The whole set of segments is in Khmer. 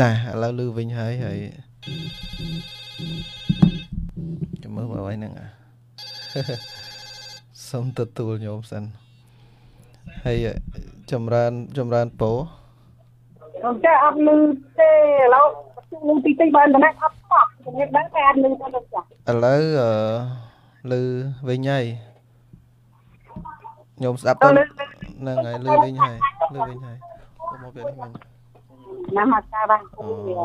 ណាឥឡូវលឺវិញហើយហើយចាំមើលបើហ្នឹងសុំទទួលញោមសិនហើយចម្រើនចម្រើនពោខ្ញុំចាអត់លឺទេឥឡូវលឺទីទីបានតែអត់ស្បជំនាញដឹងតែអត់លឺទេលោកចាឥឡូវលឺវិញហើយញោមស្ដាប់ទៅហ្នឹងហើយលឺវិញហើយលឺវិញហើយមកពេលនេះវិញណាមកការបានគូវា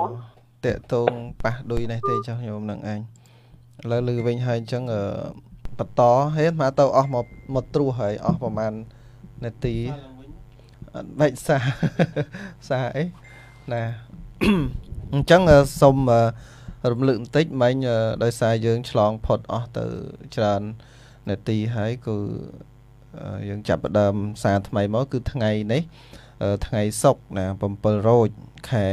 តកតងប៉ះដូចនេះទេចុះញោមនឹងអញឥឡូវលឺវិញហើយអញ្ចឹងបន្តហេមកទៅអស់មកមកត្រួសហើយអស់ប្រហែលនាទីអត់បែកសាសាអីណាអញ្ចឹងសូមរំលឹកបន្តិចមិញដោយសារយើងឆ្លងផុតអស់ទៅច្រើននាទីហើយគឺយើងចាប់ផ្ដើមសារថ្មីមកគឺថ្ងៃនេះថ្ងៃសុកណា7រោចខែ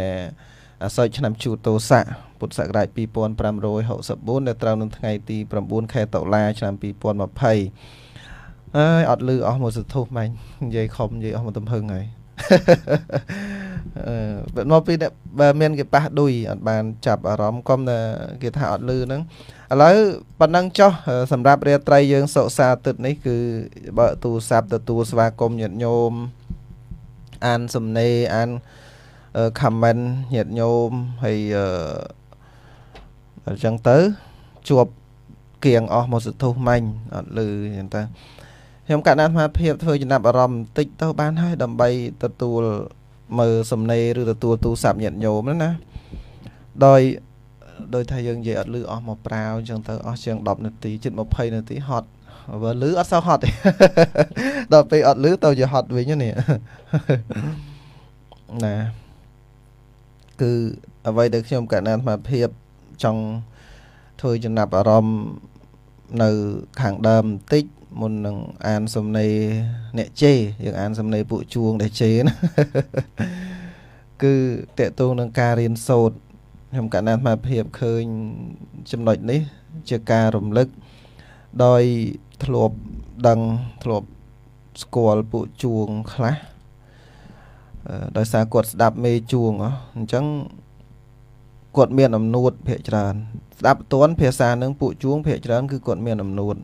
អាសត់ឆ្នាំជូតោស័កពុទ្ធសករាជ2564នៅត្រូវនឹងថ្ងៃទី9ខែតុលាឆ្នាំ2020អើយអត់លឺអស់មកសន្ធោសម៉ែនិយាយខំនិយាយអស់មកទំហឹងហើយអឺមកពីបើមានគេប៉ះឌុយអត់បានចាប់អារម្មណ៍គំថាគេថាអត់លឺហ្នឹងឥឡូវប៉ុណ្ណឹងចុះសម្រាប់រាត្រីយើងសុខសាទិត្យនេះគឺបើកទូរស័ព្ទទទួលស្វាគមន៍ញាតិញោមអានសំណេរអាន comment ញាតិញោមហើយអញ្ចឹងទៅជួបគៀងអស់មកសន្ធុះម៉ាញ់អត់លឺអញ្ចឹងទៅខ្ញុំកណ្ដាលអាភាពធ្វើចំណាប់អារម្មណ៍បន្តិចទៅ បាន ហើយដើម្បីទទួលមើលសំណេរឬទទួលទូរស័ព្ទញាតិញោមណាដោយដោយថាយើងនិយាយអត់លឺអស់មកប្រាវអញ្ចឹងទៅអស់ជាង10នាទីជិត20នាទីហត់បើលឺអត់សូវហត់ទេដល់ពេលអត់លឺទៅជាហត់វិញនេះណាគឺអ្វីដែលខ្ញុំកណ្ដាលអាភាពចង់ធ្វើចំណាប់អារម្មណ៍នៅខាងដើមបន្តិចមុននឹងអានសំណេរអ្នកជេយើងអានសំណេរពួកជួងដែលជេណាគឺតកតងនឹងការរៀនសូត្រខ្ញុំកណ្ដាលអាភាពឃើញចំណុចនេះ ជាការរំលឹកដោយធ្លាប់ដឹងធ្លាប់ស្គាល់ពួកជួងខ្លះដោយសារគាត់ស្ដាប់មេជួងអញ្ចឹងគាត់មានអំនួតភាកច្រើនស្ដាប់តួនភាសានឹង ពួកជួងភាកច្រើនគឺគាត់មានអំនួត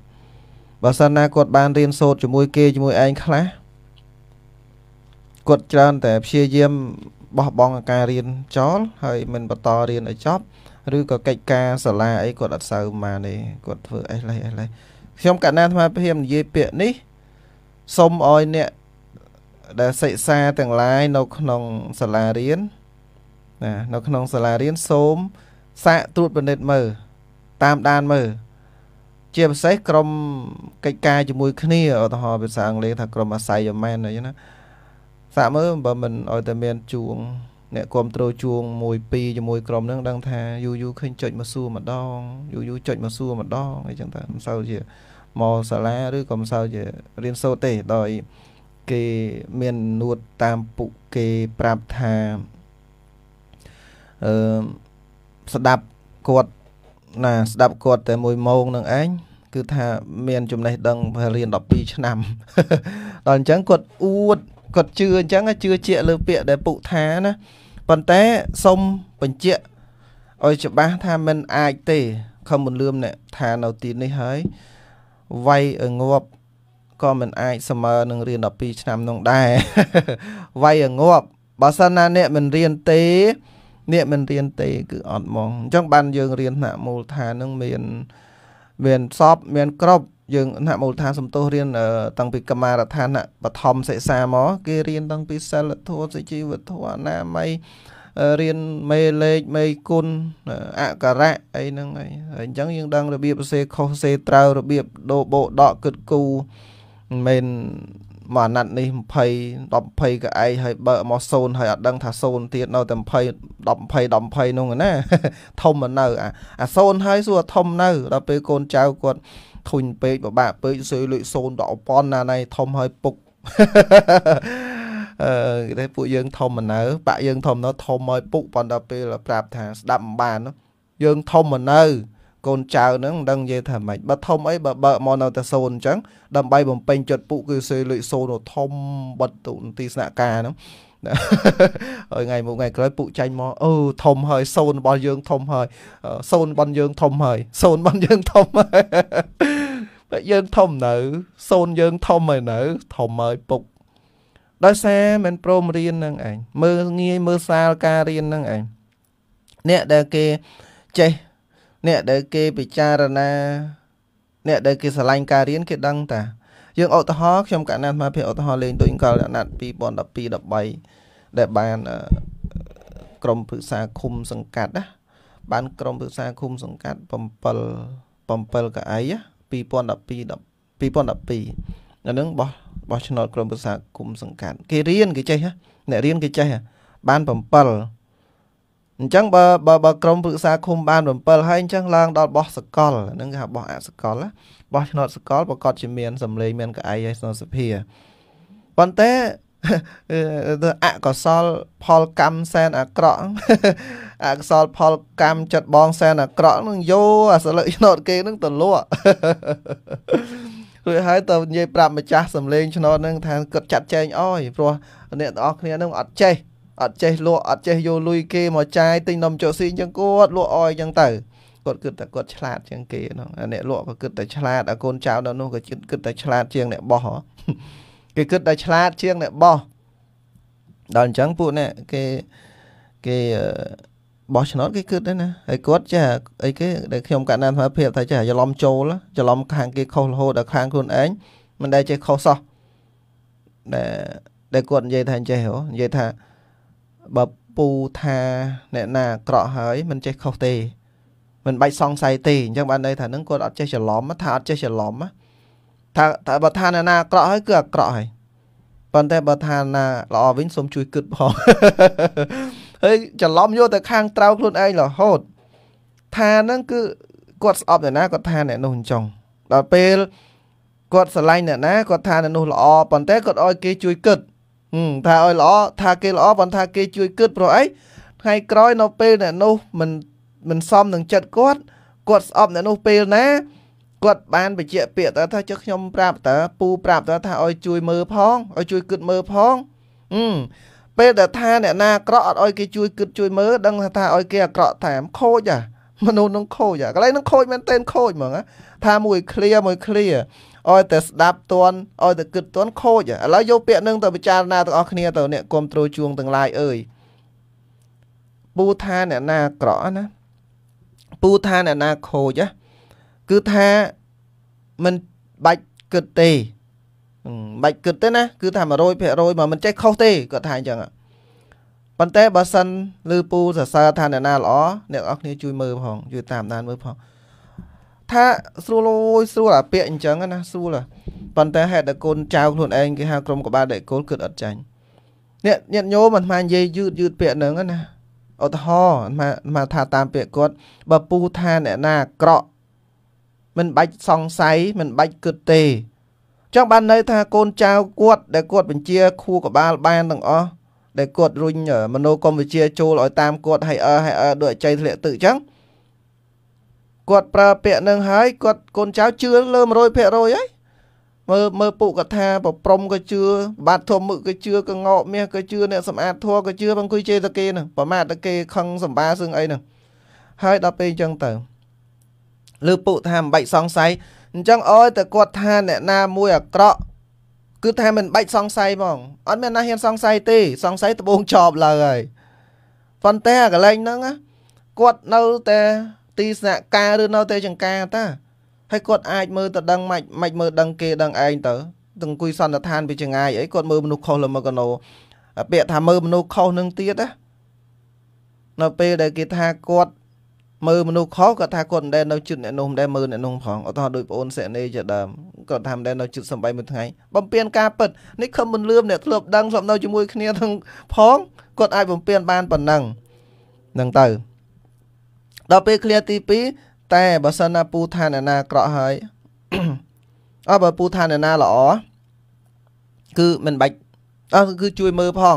បើសិនណាគាត់បានរៀនសូត្រជាមួយគេជាមួយឯងខ្លះគាត់ច្រើនតែព្យាយាមបោះបង់ការរៀនចោលហើយមិនបន្តរៀនឲ្យចប់ឬក៏កិច្ចការសាលាអីគាត់អត់សូវមកទេគាត់ធ្វើអេសលេសអេសលេសខ្ញុំកណ្ណាអាត្មាភាពនិយាយពាក្យនេះសូមឲ្យអ្នកដែលសិក្សាទាំងឡាយនៅក្នុងសាលារៀនណានៅក្នុងសាលារៀនសូមសាកត្រួតពិនិត្យមើលតាមដានមើលជាពិសេសក្រុមកិច្ចការជាមួយគ្នាឧទាហរណ៍ភាសាអង់គ្លេសថាក្រុមអាស័យយមែនអីណាសាកមើលបើមិនឲ្យតែមានជួងអ្នកគ្រប់គ្រងជួង1 2ជាមួយក្រុមហ្នឹងដឹងថាយូយូឃើញចុចមកសួរម្ដងយូយូចុចមកសួរម្ដងអីចឹងទៅមិនសូវជាមកសាលាឬក៏មិនសូវជារៀនសូត្រទេ ដោយគេមាននួតតាមពួកគេប្រាប់ថាអឺស្ដាប់គាត់ណាស្ដាប់គាត់តែមួយម៉ោងនឹងឯងគឺថាមាន ចំណេះដឹងរៀន12ឆ្នាំដល់អញ្ចឹងគាត់អួតគាត់ជឿអញ្ចឹងជឿជាក់លើពាក្យដែលពុកថាណាប៉ុន្តែសុំបញ្ជាក់ឲ្យច្បាស់ថាមិនអាចទេខំមិនលឿមអ្នកថានៅទីនេះហើយវាយឲ្យងាប់ក៏មិនអាចស្មើនឹងរៀន12ឆ្នាំនោះដែរវាយឲ្យងាប់បើសិនណាអ្នកមិនរៀនទេអ្នកមិនរៀនទេគឺអត់ហ្មងអញ្ចឹងបានយើងរៀនថ្នាក់មូលដ្ឋាននឹងមានមានសពមានគ្រប់យើងថ្នាក់មូលដ្ឋានសំទោសរៀនតាំងពីកម្មារដ្ឋានបឋមសិក្សាមកគេរៀនតាំងពីសិលធម៌សុជីវធម៌អនាម័យរៀនមេលេខមេគុណអក្ខរៈអីហ្នឹងហើយអញ្ចឹងយើងដឹងរបៀបសេខុសសេត្រូវ របៀបដោបោដកគិតគូមិនមែនមកអាណត្តិនេះ20 10 20កឯងហើយបើមក0ហើយអត់ដឹងថា0ទៀតនៅតែ20 10 20 10 20នោះណាធំមកនៅ អា0ហើយសួរធំនៅដល់ពេលកូនចៅគាត់ធុញពេកបបាក់ពេកស៊ើលុយសូនដកប៉ុនណាណៃធំហើយពុកអឺគេថាពួកយើងធំមិននៅ បាក់យើង ធំនៅធំហើយពុកប៉ុន្តែពេលប្រាប់ថាស្ដាប់មិនបានយើងធំមិននៅកូនចៅហ្នឹងមិនដឹងនិយាយថាម៉េចបើធំអីបើបើមកនៅតែសូនអញ្ចឹងដើម្បីបំពេញចិត្តពួកគឺស៊ើលុយសូនធំបិទទូនទីស្នាក់ការហ្នឹងហើយថ្ងៃមុខថ្ងៃក្រោយពួកចាញ់មកអូធំហើយ សូនរបស់យើងធំហើយ សូនរបស់យើងធំហើយសូនរបស់យើងធំហើយតែយើងធំនៅសូនយើងធំហើយនៅធំហើយពុកដោយសារមិនព្រមរៀននឹងឯងមើលងាយមើលសាលការរៀននឹងឯងអ្នកដែលគេចេះអ្នកដែលគេពិចារណា អ្នកដែលគេឆ្លាញ់ការរៀនគេដឹងតាយើងឧទាហរណ៍ខ្ញុំកណ្ណាត់អាភិឧទាហរណ៍លេងដូចកលណាត់2012 13ដែលបានក្រមពិសាឃុំសង្កាត់ណាបាន ក្រមពិសាឃុំសង្កាត់7 7កៅអី2012 2012អានឹងបោះបោះឆ្នោតក្រមពិសាឃុំសង្កាត់ គេរៀនគេចេះណាអ្នករៀនគេចេះបាន7អញ្ចឹងបើបើបើក្រុមពឹក្សាឃុំបាន7ហើយអញ្ចឹងឡើងដល់បោះសកលហ្នឹងគេហៅបោះអសកលបោះឆ្នោតសកលប្រកាសជាមានសម្លេងមានកៅអីហើយក្នុងសភាប៉ុន្តែអកុសលផលកម្មសែនអាក្រក់អកុសលផលកម្មចិត្តបងសែនអាក្រក់នឹងយោអាសិលឹកឆ្នោតគេនឹងទៅលក់រួចហើយទៅនិយាយប្រាប់ម្ចាស់សម្លេងឆ្នោតនឹងថាគាត់ចាត់ចែងអស់ព្រោះអ្នកទាំងអស់គ្នានឹងអត់ចេះអត់ចេះលក់អត់ចេះយកលុយគេមកចាយទិញនំចុកស៊ីអញ្ចឹងគាត់លក់អយអញ្ចឹងទៅគាត់គិតតែគាត់ឆ្លាតជាងគេហ្នឹងអ្នកលក់ក៏គិតតែឆ្លាតអាកូនចៅនៅនោះក៏គិតតែឆ្លាតជាងអ្នកបោះគេគិតតែឆ្លាតជាងអ្នកបោះដល់អញ្ចឹងពួកអ្នកគេគេបោះឆ្នោតគេគិតដែរណាហើយគាត់ចាអីគេដែលខ្ញុំកណ្ដាលសមភាពថាចាច្រឡំចូលច្រឡំខាង គេខុសរហូតដល់ខាងខ្លួនឯងមិនដែលចេះខុសសោះដែលដែលគាត់និយាយថាអញ្ចេះហ៎និយាយថាបើពូថាអ្នកណាអាក្រក់ហើយមិនចេះខុសទេ មិនបាច់សង្ស័យទេអញ្ចឹងបានន័យថានឹងគាត់អត់ចេះច្រឡំថាអត់ចេះច្រឡំថាតែបើថាអ្នកណាអាក្រក់ហើយ គឺអាក្រក់ហើយប៉ុន្តែបើថាណាល្អវិញសូមជួយគិតផងហើយច្រឡំយកទៅខាងត្រូវខ្លួនឯងរហូតថាហ្នឹងគឺគាត់ស្អប់អ្នកណាគាត់ថាអ្នកនោះអញ្ចឹងដល់ពេលគាត់ស្រឡាញ់អ្នកណាគាត់ថាអ្នកនោះល្អប៉ុន្តែគាត់ឲ្យគេជួយគិតថាឲ្យល្អថាគេល្អប៉ុន្តែគេជួយគិតព្រោះអីថ្ងៃក្រោយនៅពេលអ្នកនោះមិនមិនសមនឹងចិត្តគាត់គាត់ស្អប់អ្នកនោះពេលណាគាត់បានបញ្ជាក់ពាក្យតើថាចុះខ្ញុំប្រាប់តើពូប្រាប់តើថាឲ្យជួយមើលផងឲ្យជួយគិតមើលផងអឺពេលដែលថាអ្នកណាអាក្រក់អត់ឲ្យគេជួយគិតជួយមើលដឹងថាឲ្យគេអាក្រក់តាម ខូចអាមនុស្សនឹងខូចអាកន្លែងនឹងខូចមែនទែនខូចហ្មងថាមួយឃ្លាមួយឃ្លាឲ្យតែស្ដាប់តន់ឲ្យតែគិតតន់ខូចឥឡូវយកពាក្យនឹងទៅពិចារណាទាំងអស់គ្នាទៅអ្នកគ្រប់ត្រួតជួងទាំងឡាយអើយពូថាអ្នកណាអាក្រក់ណាពូថាអ្នកណាខូចណាគឺថាមិនបាច់គិតទេបាច់គិតទេណាគឺថា100%មកមិនចេះខុសទេគាត់ថាអញ្ចឹងប៉ុន្តែបើសិនឬពូសរសើរថាអ្នកណាល្អអ្នកនរគ្នាជួយមើលផងជួយតាមដានមើលផងថាស្រួលអូយស្រួលអាពាក្យអញ្ចឹងណាស្រួលប៉ុន្តែហេតុតែកូនចៅខ្លួនឯងគេហៅក្រុមកបាដេកគោលគិតអត់ចាញ់អ្នកញាតញោមមិនស្មាននិយាយយឺតយឺតពាក្យហ្នឹងណាឧទាហរណ៍មកមកថាតាមពាក្យគាត់បើពូថាអ្នកណាអាក្រក់មិនបាច់សង្ស័យមិនបាច់គិតទេចង់បានន័យថាកូនចៅគាត់ដែលគាត់បញ្ជាខួរក្បាល បានទាំងអស់ដែលគាត់រុញមនោគមវិជ្ជាចូលឲ្យតាមគាត់ហើយអើហើយអើដូចអច័យធ្លាក់ទឹកអញ្ចឹងគាត់ប្រើពាក្យនឹងហើយគាត់កូនចៅជឿលើ100%ហើយមើលមើលពុកកថាប្រព្រំក៏ជឿបាទធំមឹកក៏ជឿកងោកមាសក៏ជឿអ្នកសម្អាតធัวក៏ជឿអង្គុយជេរតគេហ្នឹងប្រមាថតគេខឹងសម្បាសឹងអីហ្នឹងហើយដល់ពេលអញ្ចឹងទៅលើពុកថាមិនបាច់សង្ស័យអញ្ចឹងអើយតែគាត់ថាអ្នកណាមួយអាក្រក់គឺថាមិនបាច់សង្ស័យហ្មងអត់មានណាហ៊ានសង្ស័យទេសង្ស័យដបងចប់ឡើយហើយប៉ុន្តែអាកន្លែងហ្នឹងគាត់នៅតែទីស្នាក់ការឬនៅតែចង្ការតាហើយគាត់អាចមើលទៅដឹងម៉េចម៉េចមើលដឹងគេដឹងឯងទៅទាំងគួយសន្និដ្ឋានពីចងាយអីគាត់មើលមនុស្សខុសលមកកណោពាក្យថាមើលមនុស្សខុសនឹងទៀតណានៅពេលដែលគេថាគាត់មើលមនុស្សខុសគាត់ថាគាត់មិនដែលនៅជិតអ្នកនោះមិនដែលមើលអ្នកនោះផងឧទាហរណ៍ដូចប្អូនសេនីជាដើមគាត់ថាមិនដែលនៅជិតសំបីមួយថ្ងៃបំពេញការពិតនេះខំមិនលឿមអ្នកធ្លាប់ដឹងធ្លាប់នៅជាមួយគ្នាទាំងផងគាត់អាចបំពេញបានប៉ុណ្ណឹងហ្នឹងទៅដល់ពេលឃ្លាទី2តែបើសិនណាពូឋានណាក្រក់ហើយអើបើពូឋានណាល្អគឺមិនបាច់អើគឺជួយមើលផង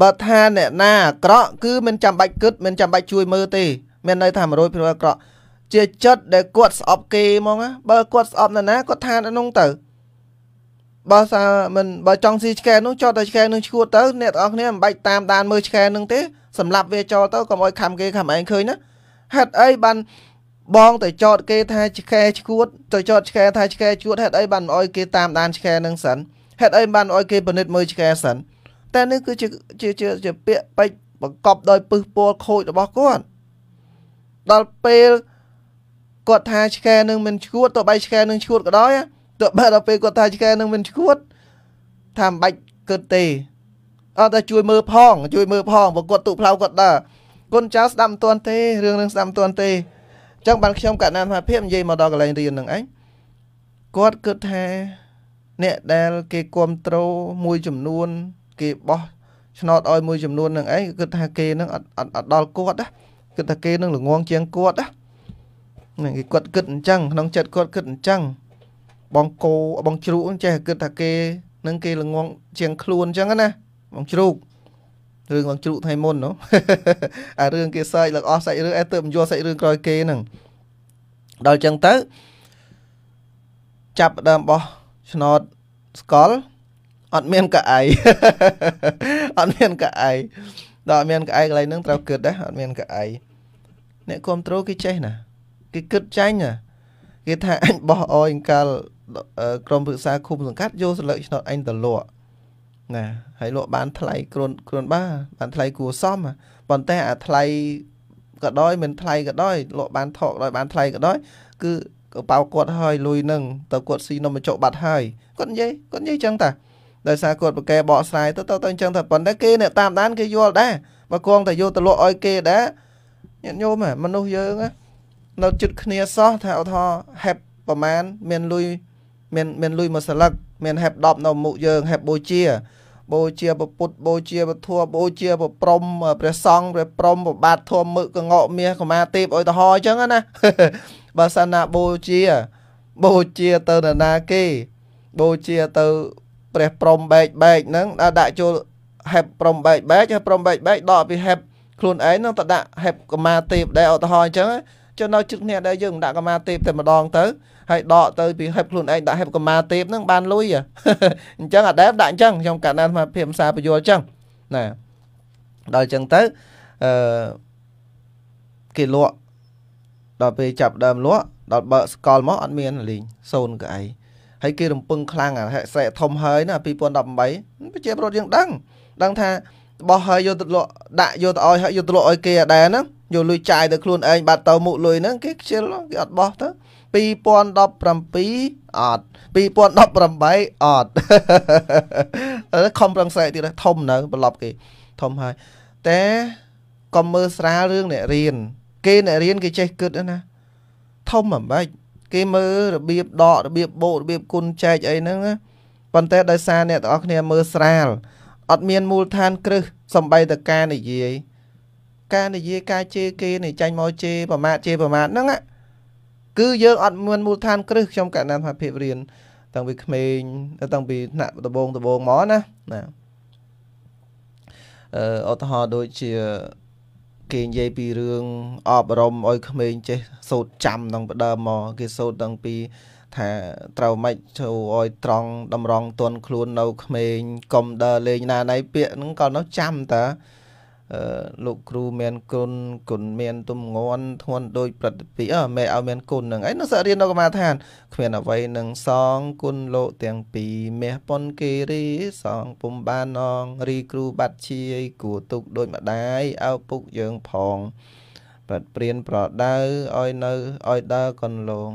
បើឋានណា ក្រក់គឺមិនចាំបាច់គិតមិនចាំបាច់ជួយមើលទេមានន័យថា100%ក្រក់ជាចិត្តដែលគាត់ស្អប់គេហ្មងបើគាត់ស្អប់នរណាគាត់ឋាននោះទៅបើសាមិនបើចង់ស៊ីឆ្កែនោះចោតតែឆ្កែនោះឈួតទៅអ្នកទាំងអស់គ្នាមិនបាច់តាមដានមើលឆ្កែនឹងទេសម្រាប់វាចោលទៅកុំឲ្យខំគេខំឯងឃើញណាហេតុអីបានបងទៅចតគេថាឆ្កែឈួតទៅចតឆ្កែថាឆ្កែឈួតហេតុអីបានមកឲ្យគេតាមដានឆ្កែនឹងសិនហេតុអីបានឲ្យគេពិនិត្យមើលឆ្កែសិនតែនេះគឺជាជាជាពាក្យពេចបង្កប់ដោយពឹសពលខូចរបស់គាត់ដល់ពេលគាត់ថាឆ្កែនឹងមិនឈួតទៅបីឆ្កែនឹងឈួតក៏ដោយទៅបើដល់ពេលគាត់ថាឆ្កែនឹងមិនឈួតថាមិនបាច់គិតទេអត់តែជួយមើលផងជួយមើលផងបើគាត់ទុកផ្លៅគាត់ដែរគុណចៅស្ដាប់មិនទាន់ទេរឿងនឹងស្ដាប់មិនទាន់ទេអញ្ចឹងបានខ្ញុំកណ្ដាលមហាភាពនិយាយមកដល់កន្លែងរៀននឹងឯងគាត់គិតថាអ្នកដែលគេគ្រប់គ្រងមួយចំនួន គេបោះឆ្នោតឲ្យមួយចំនួននឹងឯងគិតថាគេនឹងអត់អត់ដល់គាត់ណាគិតថាគេនឹងល្ងងជាងគាត់ណានឹងគេគាត់គិតអញ្ចឹងក្នុងចិត្តគាត់គិតអញ្ចឹងបងគោបងជ្រូកចេះគិតថាគេនឹងគេល្ងងជាងខ្លួនអញ្ចឹងណា បងជ្រូករឿងឡើងជ្រូកថ្ងៃមុននោះអារឿងគេសើចឡើងអស់សាច់រឿងអែទៅបញ្យល់សាច់រឿងក្រោយគេហ្នឹងដល់អញ្ចឹងទៅចាប់ដើមបោះឆ្នោតស្កល់អត់មានកៅអីអត់មានកៅអីដល់អត់មានកៅអីកន្លែងហ្នឹងត្រូវគិតដែរអត់មានកៅអីអ្នកគ្រប់ត្រូលគេចេះណាគេគិតចាញ់ណាគេថាអញបោះអអង្កលក្រុមប្រឹក្សាឃុំសង្កាត់យកសិលឹកឆ្នោតអញទៅលក់ណាហើយលក់បាន ថ្លៃគ្រួនគ្រួនបា បានថ្លៃគួសមប៉ុន្តែអាថ្លៃក៏ដោយមិនថ្លៃក៏ដោយលក់បានថោកដោយបានថ្លៃក៏ដោយគឺកប៉ៅគាត់ហើយលុយនឹងទៅគាត់ស៊ីនំបញ្ចុកបាត់ហើយគាត់និយាយគាត់និយាយចឹងតាដោយសារគាត់ប្រកែបកស្រាយទៅទៅទៅចឹងថាប៉ុន្តែគេអ្នកតាមដានគេយល់ដែរបើគង់តែយកទៅលក់ឲ្យគេដែរញាតិញោមមនុស្សយើងនៅជិតគ្នាសោះថាឧទាហរណ៍ហេបប្រមាណមានលុយមានមានលុយមួយសន្លឹកមានហេប10នៅមុខយើងហេបបូជាបូជាពពុទ្ធបូជាពធัวបូជាពព្រំព្រះសង្ឃព្រះព្រំបបាទធម៌មឹកកងកមាសកមាទេពឧទាហរណ៍អញ្ចឹងណាបើសិនណាបូជាបូជាទៅនរណាគេបូជាទៅព្រះព្រំបែកបែកហ្នឹង ដាក់ចូល hep ព្រំបែកបែកហើយព្រំបែកបែកដកពី hep ខ្លួនឯងហ្នឹងទៅដាក់ hep កមាទេពដែរឧទាហរណ៍អញ្ចឹងចុះនៅជឹកនេះដែរយើងដាក់កមាទេពតែម្ដងទៅហើយដកទៅពី help ខ្លួនឯងដាក់ help កម្មាទេពហ្នឹងបានលុយអញ្ចឹងអាដែលដាក់អញ្ចឹងខ្ញុំកាលណាអាភាពភាសាបញ្យល់អញ្ចឹងណាដល់អញ្ចឹងទៅអឺគេលក់ដល់ពេលចាប់ដើមលក់ដល់បើកស្កលមកអត់មានលេងសូនក៏ឯងហើយគេរំពឹងខ្លាំងអាសេធំហើយណា2018ប្រជាប្រដ្ឋយើងដឹងដឹងថាបោះហើយយកទៅលក់ដាក់យកទៅឲ្យហើយយកទៅលក់ឲ្យគេអាដែរហ្នឹងយកលុយចាយទៅខ្លួនឯងបាត់ទៅមុខលុយហ្នឹងគេខ្ជិលគេអត់បោះទៅ2017អត់2018អត់ខំប្រឹងសែកទៀតធំនៅប្រឡប់គេធំហើយតែកុំមើលស្រាលរឿងអ្នករៀនគេអ្នករៀនគេចេះគិតណា ធំមិនបាច់គេមើលរបៀបដករបៀបបោករបៀបគុណចែកអីហ្នឹងប៉ុន្តែដោយសារអ្នកទាំងអស់គ្នាមើលស្រាលអត់មានមូលដ្ឋានគ្រឹះសំបីតការនិយាយការនិយាយការជេរគេនេះចាញ់មកជេរប្រមាថជេរប្រមាថហ្នឹងគឺយើងអត់មានមូលដ្ឋានគ្រឹះខ្ញុំកណ្ដាលថាភាពរៀនតាំងពីក្មេងតាំងពីថ្នាក់ដំបូងដំបូងមកណាណាអឺឧទាហរណ៍ដូចជាគេនិយាយពីរឿងអប់រំឲ្យក្មេងចេះសូត្រចាំដល់បដើមមកគេសូត្រតាំងពីថាត្រូវម៉េចចូលឲ្យ ត្រង់តម្រង់ទន់ខ្លួននៅក្មេងកុំដើរលេងណាណៃពាក្យហ្នឹងក៏នៅចាំតាលោកគ្រូមានគុណគុណមានទំងន់ធន់ដោយប្រតិភិអមេឲ្យមានគុណនឹងអីនៅសារៀននៅកម្មាឋានគ្មានអ្វីនឹងសងគុណលោកទាំងពីរមាសប៉ុនគេរីសងពុំបានអងរីគ្រូបាត់ជាយគួទុកដោយម្ដាយឪពុកយើងផង ប្រត់ព្រៀនប្រដៅឲ្យនៅឲ្យដើរកន្លង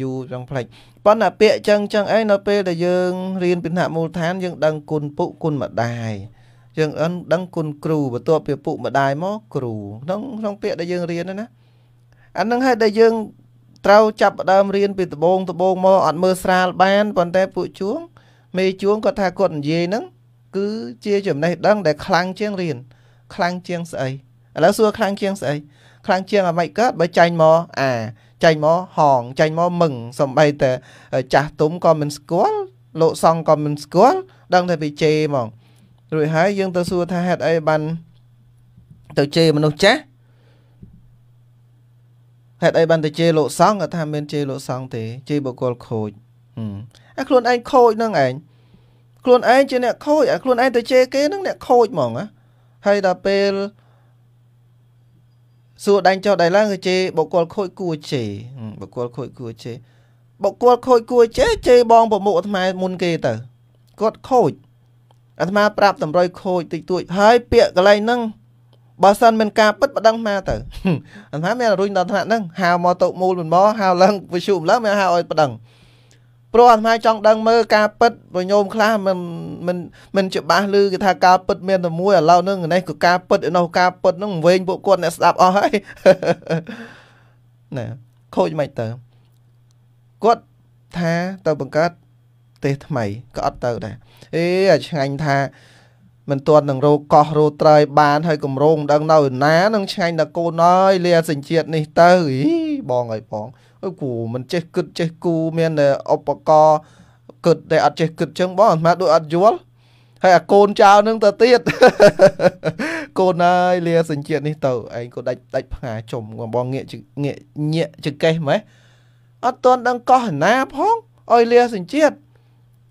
យូរចង់ផ្លេចប៉ុន្តែពាក្យចឹងចឹងអីនៅពេលដែលយើងរៀនពីថ្នាក់មូលដ្ឋានយើងដឹងគុណពុកគុណម្ដាយយើងអិនដឹងគុណគ្រូបន្ទាប់ពីពុកម្ដាយមកគ្រូក្នុងក្នុងពាក្យដែលយើងរៀនណាអានឹងហើយដែលយើង ត្រូវចាប់ដើមរៀនពីដំបូងដំបូងមកអត់មើលស្រាល បានប៉ុន្តែពួកជួងមេជួងគាត់ថាគាត់និយាយហ្នឹងគឺជាចំណេះដឹងដែលខ្លាំងជាងរៀនខ្លាំងជាង ស្អីឥឡូវសួរខ្លាំងជាងស្អីខ្លាំងជាងអាម៉េចកើតបើចាញ់មកអាចាញ់មកហងចាញ់មកមឹងសំបីតែចាស់ទុំក៏មិនស្គាល់លោកសង្ឃក៏មិនស្គាល់ដឹងតែពីជេហ្មងរួចហើយយើងទៅសួរថាហេតុអីបានទៅជេរមនុស្សចាស់ហេតុអីបានទៅជេរលោកសង្ឃថាមានជេរលោកសង្ឃទេជេរបុគ្គលខូចអាខ្លួនឯងខូចនឹងឯងខ្លួនឯងជាអ្នក ខូចអាខ្លួនឯងទៅជេរគេនឹងអ្នកខូចហ្មងហើយដល់ពេលសួរដាញ់ចុះដៃឡើងគឺជេរបុគ្គលខូចគួជេរបុគ្គលខូចគួជេរបុគ្គលខូចគួជេរជេរបងប្រមុខអាត្មាមុនគេទៅគាត់ខូចអាត្មាប្រាប់តម្រុយខូចតិចតួចហើយពាក្យកន្លែងហ្នឹងបើសិនមានការពិតបដិងមកទៅអាត្មាមានរុញដល់ថ្នាក់ហ្នឹងហៅមកតុមូលមិនមកហៅឡើងវិសុំឡើងមានហៅឲ្យបដិងព្រោះអាត្មាចង់ដឹងមើលការពិតបើញោមខ្លះមិនមិនមិនច្បាស់ឮគេថាការពិតមានតែមួយឥឡូវហ្នឹងនេះក៏ការពិតឯនោះការពិតហ្នឹងវែងពួកគាត់អ្នកស្ដាប់អស់ហើយណែខូចមិនទៅគាត់ថាទៅបង្កើតប្រទេសថ្មីក៏អត់ទៅដែរអេឲ្យឆ្ងាញ់ថា មិនទាន់នឹងរោកោះរោត្រៃបានហើយកម្រងដឹងនៅណានឹងឆ្ងាញ់ដល់កូនអើយលាសញ្ជាតិនេះទៅអីបងអើយបងអើយគូមិនចេះគិតចេះគូមានឧបករណ៍គិតតែអត់ចេះគិតចឹងបងអាត្មាដូចអត់យល់ហើយអាកូនចៅនឹងទៅទៀតកូនអើយលាសញ្ជាតិនេះទៅឯងក៏ដាច់ដាច់ផ្ងាចំបងងាកងាកញាក់ចង្កេះម៉េះអត់ទាន់ដឹងកោះណាផងអើយលាសញ្ជាតិ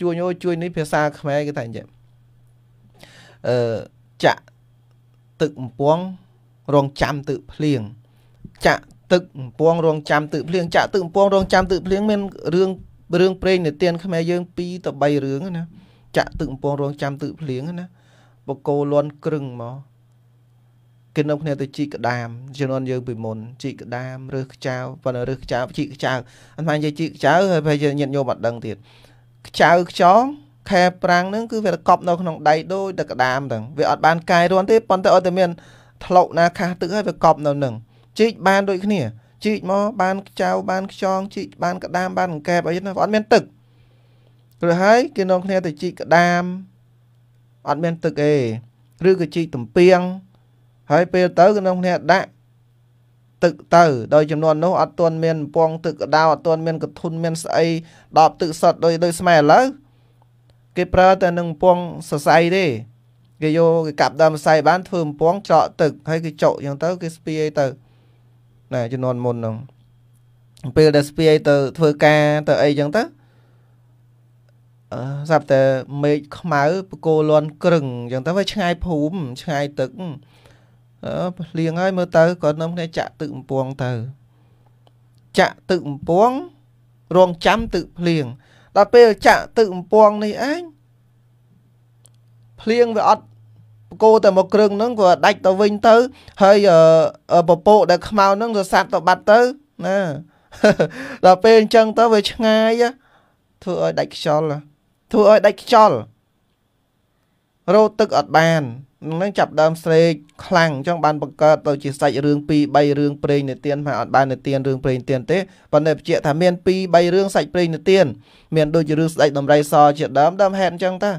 ជួយយោជួយនេះភាសាខ្មែរគេថាអញ្ចឹងអឺចាក់ទឹកអំពងរងចាំទឹកភ្លៀងចាក់ទឹកអំពងរងចាំទឹកភ្លៀងចាក់ទឹកអំពងរងចាំទឹកភ្លៀងមានរឿងរឿងព្រេងនិទានខ្មែរយើង2ទៅ3រឿងណាចាក់ទឹកអំពងរងចាំទឹកភ្លៀងណាបកគោលន់គ្រឹងមកគេនាំគ្នាទៅជីកក្តាមជំនាន់យើងពីមុនជីកក្តាមរើសខ្ចៅប៉ុន្តែរើសខ្ចៅជីកខ្ចៅអត់ថានិយាយជីកខ្ចៅហើយបើយើងញាតញោមអត់ដឹងទៀតខ្ចៅខ្ចងខែប្រាំងហ្នឹងគឺវាកប់នៅក្នុងដៃដូចតែក្តាមទាំងវាអត់បានកាយរន់ទេប៉ុន្តែអត់តែមានធ្លុកណាខាសទឹកហើយវាកប់នៅនឹងជីកបានដូចគ្នាជីកមកបានខ្ចៅបានខ្ចងជីកបាន ក្តាម បានអង្កែបអីណាអត់មានទឹកព្រោះហើយគេនាំគ្នាទៅជីកក្តាមអត់មានទឹកទេឬក៏ជីកទំពាំងហើយពេលទៅគេនាំគ្នាដាក់ទឹកទៅដោយចំនួននោះអត់ទាន់មានពង ទឹកកដៅអត់ទាន់មានកធុនមានស្អីដបទឹកសុទ្ធដោយដោយស្មែឥឡូវគេប្រើតែនឹងពងសរសៃទេគេយកគេកាប់ដើមសរសៃបាន ធ្វើពងច្រកទឹកហើយគេចុកអញ្ចឹងទៅ គេស្ពាយទៅណែចំនួនមុនហ្នឹងពេលដែលស្ពាយទៅធ្វើការទៅអីអញ្ចឹងទៅអឺស្រាប់តែមេឃខ្មៅបកោលន់ក្រឹងអញ្ចឹងទៅវាឆ្ងាយភូមិឆ្ងាយទឹកអឺលៀងហើយមើលទៅគាត់នាំគ្នាចាក់ទឹកអំពងទៅចាក់ទឹកអំពងរងចាំទឹកភ្លៀងដល់ពេលចាក់ទឹកអំពងនេះឯងភ្លៀងវាអត់បកោតែមកគ្រឿងហ្នឹងក៏ដាច់ទៅវិញទៅហើយពពកដែលខ្មៅហ្នឹងក៏សាត់ទៅបាត់ទៅណាដល់ពេលអញ្ចឹងទៅវាឆ្ងាយ ធ្វើឲ្យដាច់ខ្យល់ធ្វើឲ្យដាច់ខ្យល់រោទឹកអត់បាននឹងចាប់ដើមស្រេកខ្លាំងអញ្ចឹងបានបង្កើតទៅជាសាច់រឿង2 3រឿងព្រេងនិទានមកអត់បាននិទានរឿងព្រេងនិទានទេប៉ុន្តែបញ្ជាក់ថាមាន2 3រឿងសាច់ព្រេងនិទាន មានដូចជារឿងស្ដេចដំរីសជាដើមដើមហេតុអញ្ចឹងតា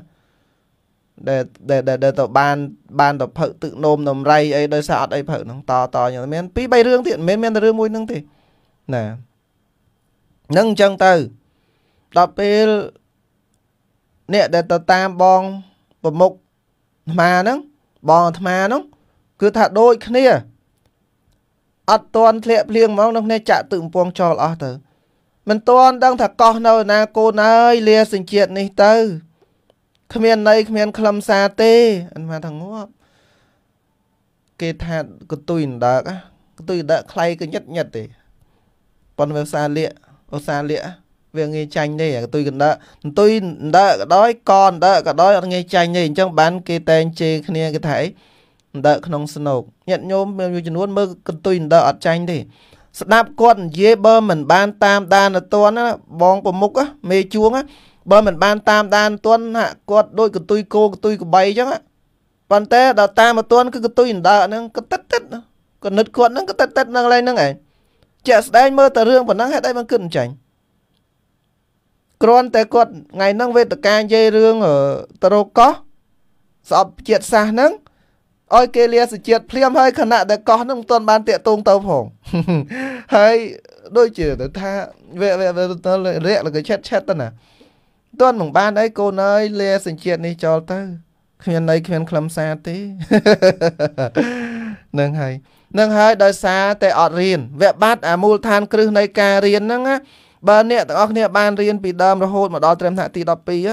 ដែលដែលដែលទៅបានបានទៅផឹកទឹកនោមដំរីអីដោយសារអត់អីផឹកហ្នឹង តតអញ្ចឹងមាន2 3រឿងទៀតមិនមែនមានតែរឿងមួយហ្នឹងទេណានឹងអញ្ចឹងទៅដល់ពេលអ្នកដែលទៅតាមបងប្រមុខអាហ្នឹងបងអាត្មានោះគឺថាដូចគ្នាអត់តន់ធ្លាក់ភ្លៀងហ្មងនោះគ្នាចាក់ទឹកកំពងចោលអស់ទៅ មិនតន់ដឹងថាកោះនៅណាកូនអើយលាសញ្ជាតិនេះទៅ គ្មានន័យគ្មានខ្លឹមសារទេអាត្មាថាងាប់គេថាកន្ទុយដើកកន្ទុយដើកខ្លៃក៏ញឹកញឹកទេប៉ុន្តែវាសាលៀកឧសាលៀកវាងាយចាញ់ទេកតុយកណ្ដើកតុយកណ្ដើកក៏ដោយកណ្ដើកក៏ដោយអត់ងាយចាញ់ទេអញ្ចឹងបាន គេតែងជេរគ្នាគេថាអីអណ្ដើកក្នុងស្នោកញាតិញោមមានមួយចំនួន មើលកតុយអណ្ដើកអត់ចាញ់ទេ ស្ដាប់គាត់និយាយបើមិនបានតាមដានទៅតន់បងប្រមុខមេជួងបើមិនបានតាមដានទៅតន់ហាក់គាត់ដូចកតុយគោកតុយកបីអញ្ចឹងប៉ុន្តែដល់តាមទៅតន់គឺកតុយអណ្ដើកហ្នឹងក៏តិតតិតកណិតគាត់ហ្នឹងក៏តិតតិតនៅកន្លែងហ្នឹងឯងជាក់ស្ដែងមើលតែរឿងប៉ុណ្ណឹងហេតុអីបានគិតមិនចាញ់គ្រាន់តែគាត់ថ្ងៃហ្នឹងវេទកានិយាយរឿងតរកោះស្អប់ជាតិសាសហ្នឹងឲ្យគេលាសជាតិភ្លាមហើយខណៈដែលកោះហ្នឹងមិនទាន់បានតាក់ទងទៅផងហើយដូចជាទៅថាវេវេទៅរាក់លកឆិតឆិតទៅណាទាន់មិនបានអីកូនអើយលាសជាតិនេះចោលទៅគ្មានន័យគ្មានខ្លឹមសារទេនឹងហើយនឹងហើយដោយសារតែអត់រៀនវគ្គបាត់អាមូលដ្ឋានគ្រឹះនៃការរៀនហ្នឹងណាបើអ្នកទាំងអស់គ្នាបានរៀនពីដើមរហូតមកដល់ត្រឹមថ្នាក់ទី12ពាក្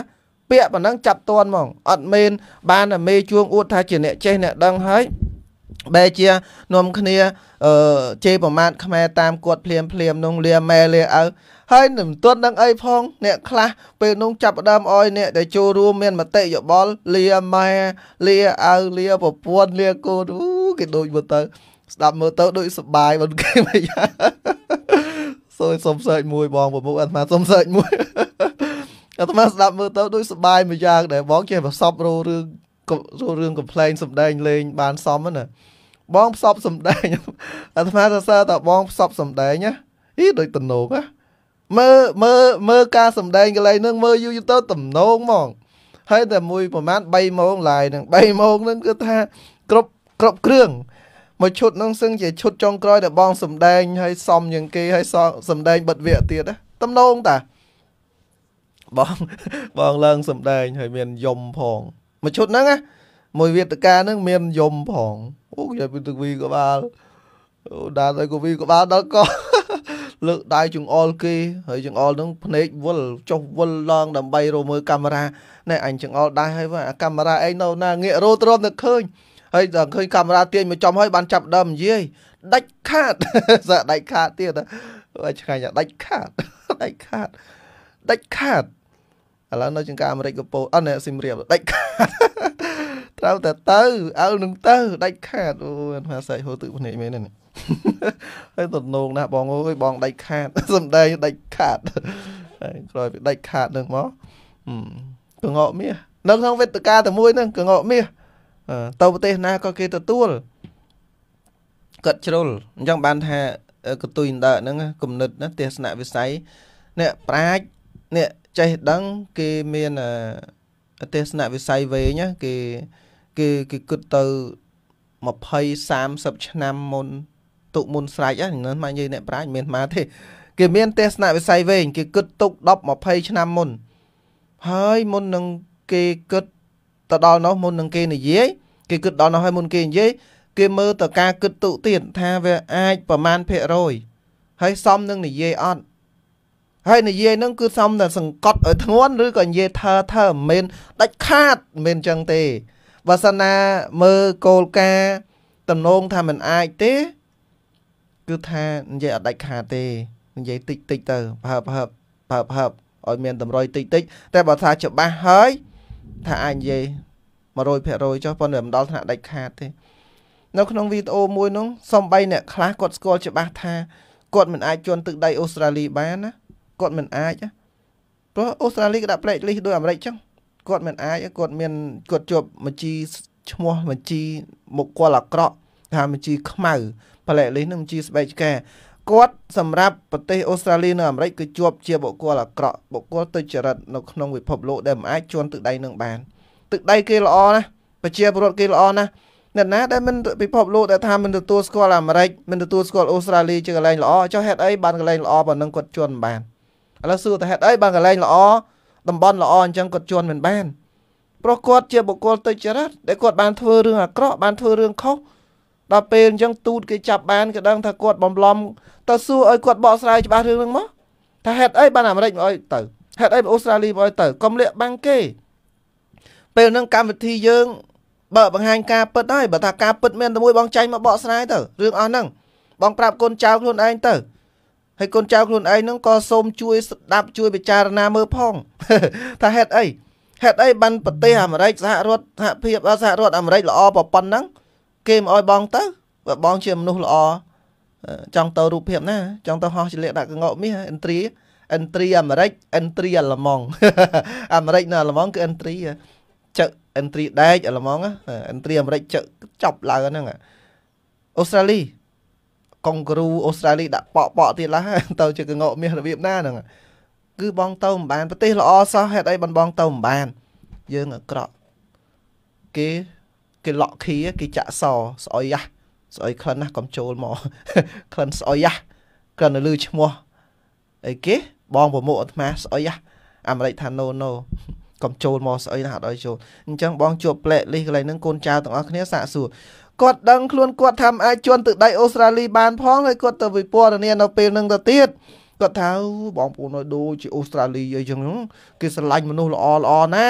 យប៉ុណ្ណឹងចាប់តន់ហ្មងអត់មែនបានតែមេជួងអួតថាជាអ្នកចេះអ្នកដឹងហើយបែជានំគ្នាអឺជេរប្រមាថខ្មែរតាមគាត់ភ្លាមភ្លាមនោះលាម៉ែលាអើហើយនឹងទន់នឹងអីផង អ្នកខ្លះពេលនោះចាប់ដើមអោយអ្នកដែលចូលរួមមានមតិយោបល់លាម៉ែលាអើលាប្រពន្ធលាកូនអូគេដូចមើលទៅ ស្ដាប់មើលទៅ ដូចសបាយមិនគេមិនយ៉ាងសូមសុំសើចមួយបងប្រមុខអាត្មាសុំសើចមួយអាត្មាស្ដាប់មើលទៅដូចសបាយមួយយ៉ាងដែរបងចេះប្រសពរោរឿងរឿងកំ pl ែងសំដែងលេង បានសមណាបងផ្សព្វសំដែងអាត្មាសរសើរតបងផ្សព្វសំដែងណាអីដូចតំណងណាមើលមើលមើលការសំដែងកន្លែងហ្នឹងមើលយូរយូរទៅតំណងហ្មងហើយតែមួយប្រហែល3ម៉ោងឡាយហ្នឹង3ម៉ោងហ្នឹងគឺថាគ្រប់គ្រប់គ្រឿងមួយឈុតនោះសឹងជាឈុតចុងក្រោយដែលបងសំដែងហើយសំជាងគេហើយសំដែងបិទវគ្គទៀតណាតំណងតាបងបងឡើងសំដែងហើយមានយំផងមួយឈុតហ្នឹងណាមួយវេទកាហ្នឹងមានយំផងអូយ៉ាពីទឹកវីក្បាលអូដាល់ឲ្យកូវីក្បាលដល់កោះលើកដៃចង្អុលគេហើយចង្អុលនឹង ភ្នែកវល់ចុះវល់ឡើងដើម្បីរមើលកាមេរ៉ាណែអញចង្អុលដៃហើយអាកាមេរ៉ាឯងនៅណា ងាករោទ្រាំតែឃើញហើយដល់ឃើញកាមេរ៉ាទាញមកចំហើយបានចាប់ដើមនិយាយដាច់ខាតសើដាច់ខាតទៀតហើយឆ្ងាញ់ដាច់ខាតដាច់ខាតដាច់ខាតឥឡូវនៅចង្ការអាមេរិកកំពុងអត់ស៊ីមរៀបដាច់ខាតត្រូវតែទៅអើនឹងទៅដាច់ខាតអូយថាសែកហូរទឹកភ្នែកមែនទេហើយទំនងណាស់បងអើយបងដាច់ខាតសំដែងដាច់ខាតហើយក្រោយពីដាច់ខាតនឹងមកកងកមាសនៅក្នុងវេទិកាតែមួយហ្នឹងកងកមាសទៅប្រទេសណាក៏គេទទួលគាត់ជ្រុលអញ្ចឹងបានថាកតុយដើហ្នឹងគំនិតណាទេសនវិស័យអ្នកប្រាជ្ញអ្នកចេះដឹង គេមានទេសនវិស័យវែងគេគេគេគិតទៅ20 30ឆ្នាំមុនទុកមុនស្រេចហ្នឹងមកនិយាយអ្នកប្រាជ្ញមានមកទេគេមានទេសនវិស័យវែងគេគិតទុក10 20ឆ្នាំមុន ហើយមុននឹងគេគិតទៅដល់នោះមុននឹងគេនិយាយគេគិតដល់នោះហើយមុនគេនិយាយគេមើលទៅការគិតទុតិទៀតថាវាអាចប្រមាណភាគរយហើយសមនឹងនិយាយអត់ហើយនិយាយហ្នឹងគឺសមតែសង្កត់ឲ្យធ្ងន់ឬក៏និយាយថើថើមិនមែនដាច់ខាតមិនមែនចឹងទេបើសិនណាមើលគោលការណ៍តំណងថាមិនអាចទេ គឺថានិយាយអត់ដាច់ខាតទេនិយាយតិចតិចទៅប្រហើបប្រហើបប្រហើបប្រហើបឲ្យមានតម្រុយតិចតិចតែបើថាច្បាស់ហើយថាអាចនិយាយ100%ចុះប៉ុន្តែមិនដល់ថ្នាក់ដាច់ខាតទេនៅក្នុងវីដេអូមួយនោះសំបី អ្នកខ្លះគាត់ស្គាល់ច្បាស់ថាគាត់មិនអាចជន់ទឹកដីអូស្ត្រាលីបានណាគាត់មិនអាចព្រោះអូស្ត្រាលីក៏ដាក់ផ្លេកលីសដោយអាមេរិកចឹងគាត់មិនអាចគាត់មានគាត់ជាប់មជីឈ្មោះមជីមុខគាត់អាក្រក់ ថាមជីខ្មៅផ្លេកលីសនឹងមជីស្បែកឆ្កែគាត់សម្រាប់ប្រទេសអូស្ត្រាលីនិងអាមេរិកគឺជាប់ជាបុគ្គលអាក្រក់បុគ្គលទុច្ចរិតនៅក្នុងពិភពលោកដែលមិនអាចជន់ទឹកដីនឹងបាន ទឹកដីគេល្អណាស់ប្រជាពលរដ្ឋគេល្អណាស់អ្នកណាដែលមិនពិភពលោកដែលថាមិនទទួលស្គាល់អាមេរិកមិនទទួលស្គាល់អូស្ត្រាលីជាកន្លែងល្អចុះហេតុអីបានកន្លែងល្អប៉ុណ្ណឹងគាត់ជន់បានឥឡូវសួរតើហេតុអីបានកន្លែងល្អតំបន់ល្អអញ្ចឹងគាត់ជន់មិនបានព្រោះគាត់ជាបុគ្គលទុច្ចរិតដែលគាត់បានធ្វើរឿងអាក្រក់បានធ្វើរឿងខុសដល់ពេលអញ្ចឹងទូតគេចាប់បានគេដឹងថាគាត់បំលំតើសួរឲ្យគាត់បកស្រាយច្បាស់រឿងហ្នឹងមកថាហេតុអីបានអាមេរិកមកឲ្យទៅហេតុអីអូស្ត្រាលីមកឲ្យទៅកុំលាក់បាំងគេពេលហ្នឹងកម្មវិធីយើងបើបង្ហាញការពិតហើយបើថាការពិតមានតែមួយ បងចាញ់មកបកស្រាយទៅរឿងអស់ហ្នឹងបងប្រាប់កូនចៅខ្លួនឯងទៅហើយកូនចៅខ្លួនឯងហ្នឹងក៏សូមជួយស្ដាប់ជួយពិចារណាមើលផងថាហេតុអីហេតុអីបានប្រទេសអាមេរិកសហរដ្ឋសហភាពសហរដ្ឋអាមេរិកល្អប៉ុណ្ណឹងគេមកឲ្យបងទៅបើបងជាមនុស្សល្អចង់ទៅរូបភាពណាចង់ទៅហោះជាលក្ខណៈកងកមាសអិនទ្រីអិនទ្រីអាមេរិកអិនទ្រីអាឡម៉ង់អាមេរិកនៅអាឡម៉ង់គឺអិនទ្រីចឹកអិនទ្រីដែកអាឡម៉ង់អិនទ្រីអាមេរិកចឹកចប់ឡើងហ្នឹងអូស្ត្រាលីកុងគ្រូអូស្ត្រាលីដាក់ប៉ក់ប៉ក់ទៀតឡាទៅជាកងកមាសរបៀបណាហ្នឹងគឺបងទៅមិនបានប្រទេសល្អសោះហេតុអីបានបងទៅមិនបាន យើងអាក្រក់គេគេលក់ខៀគេចាក់សស្អុយយ៉ាស់ស្អុយក្លិនណាស់កុំចូលមកក្លិនស្អុយយ៉ាស់ក្លិននៅលើឈ្មោះអីគេបងប្រមុខអាត្មាស្អុយយ៉ាស់អាមេរិកថា no no កុំចូលមកស្អុយណាស់អត់ឲ្យចូលអញ្ចឹងបងជួបផ្លែកលីសកន្លែងហ្នឹងកូនចៅទាំងអស់គ្នាសាកសួរគាត់ដឹងខ្លួនគាត់ថាមិនអាចជន់ទឹកដីអូស្ត្រាលី បានផងហើយគាត់ទៅវិពណ៌នានៅពេលហ្នឹងទៅទៀតគាត់ថា បងប្អូនឲ្យដូចជាអូស្ត្រាលីអីចឹងគេស្រឡាញ់មនុស្សល្អល្អណា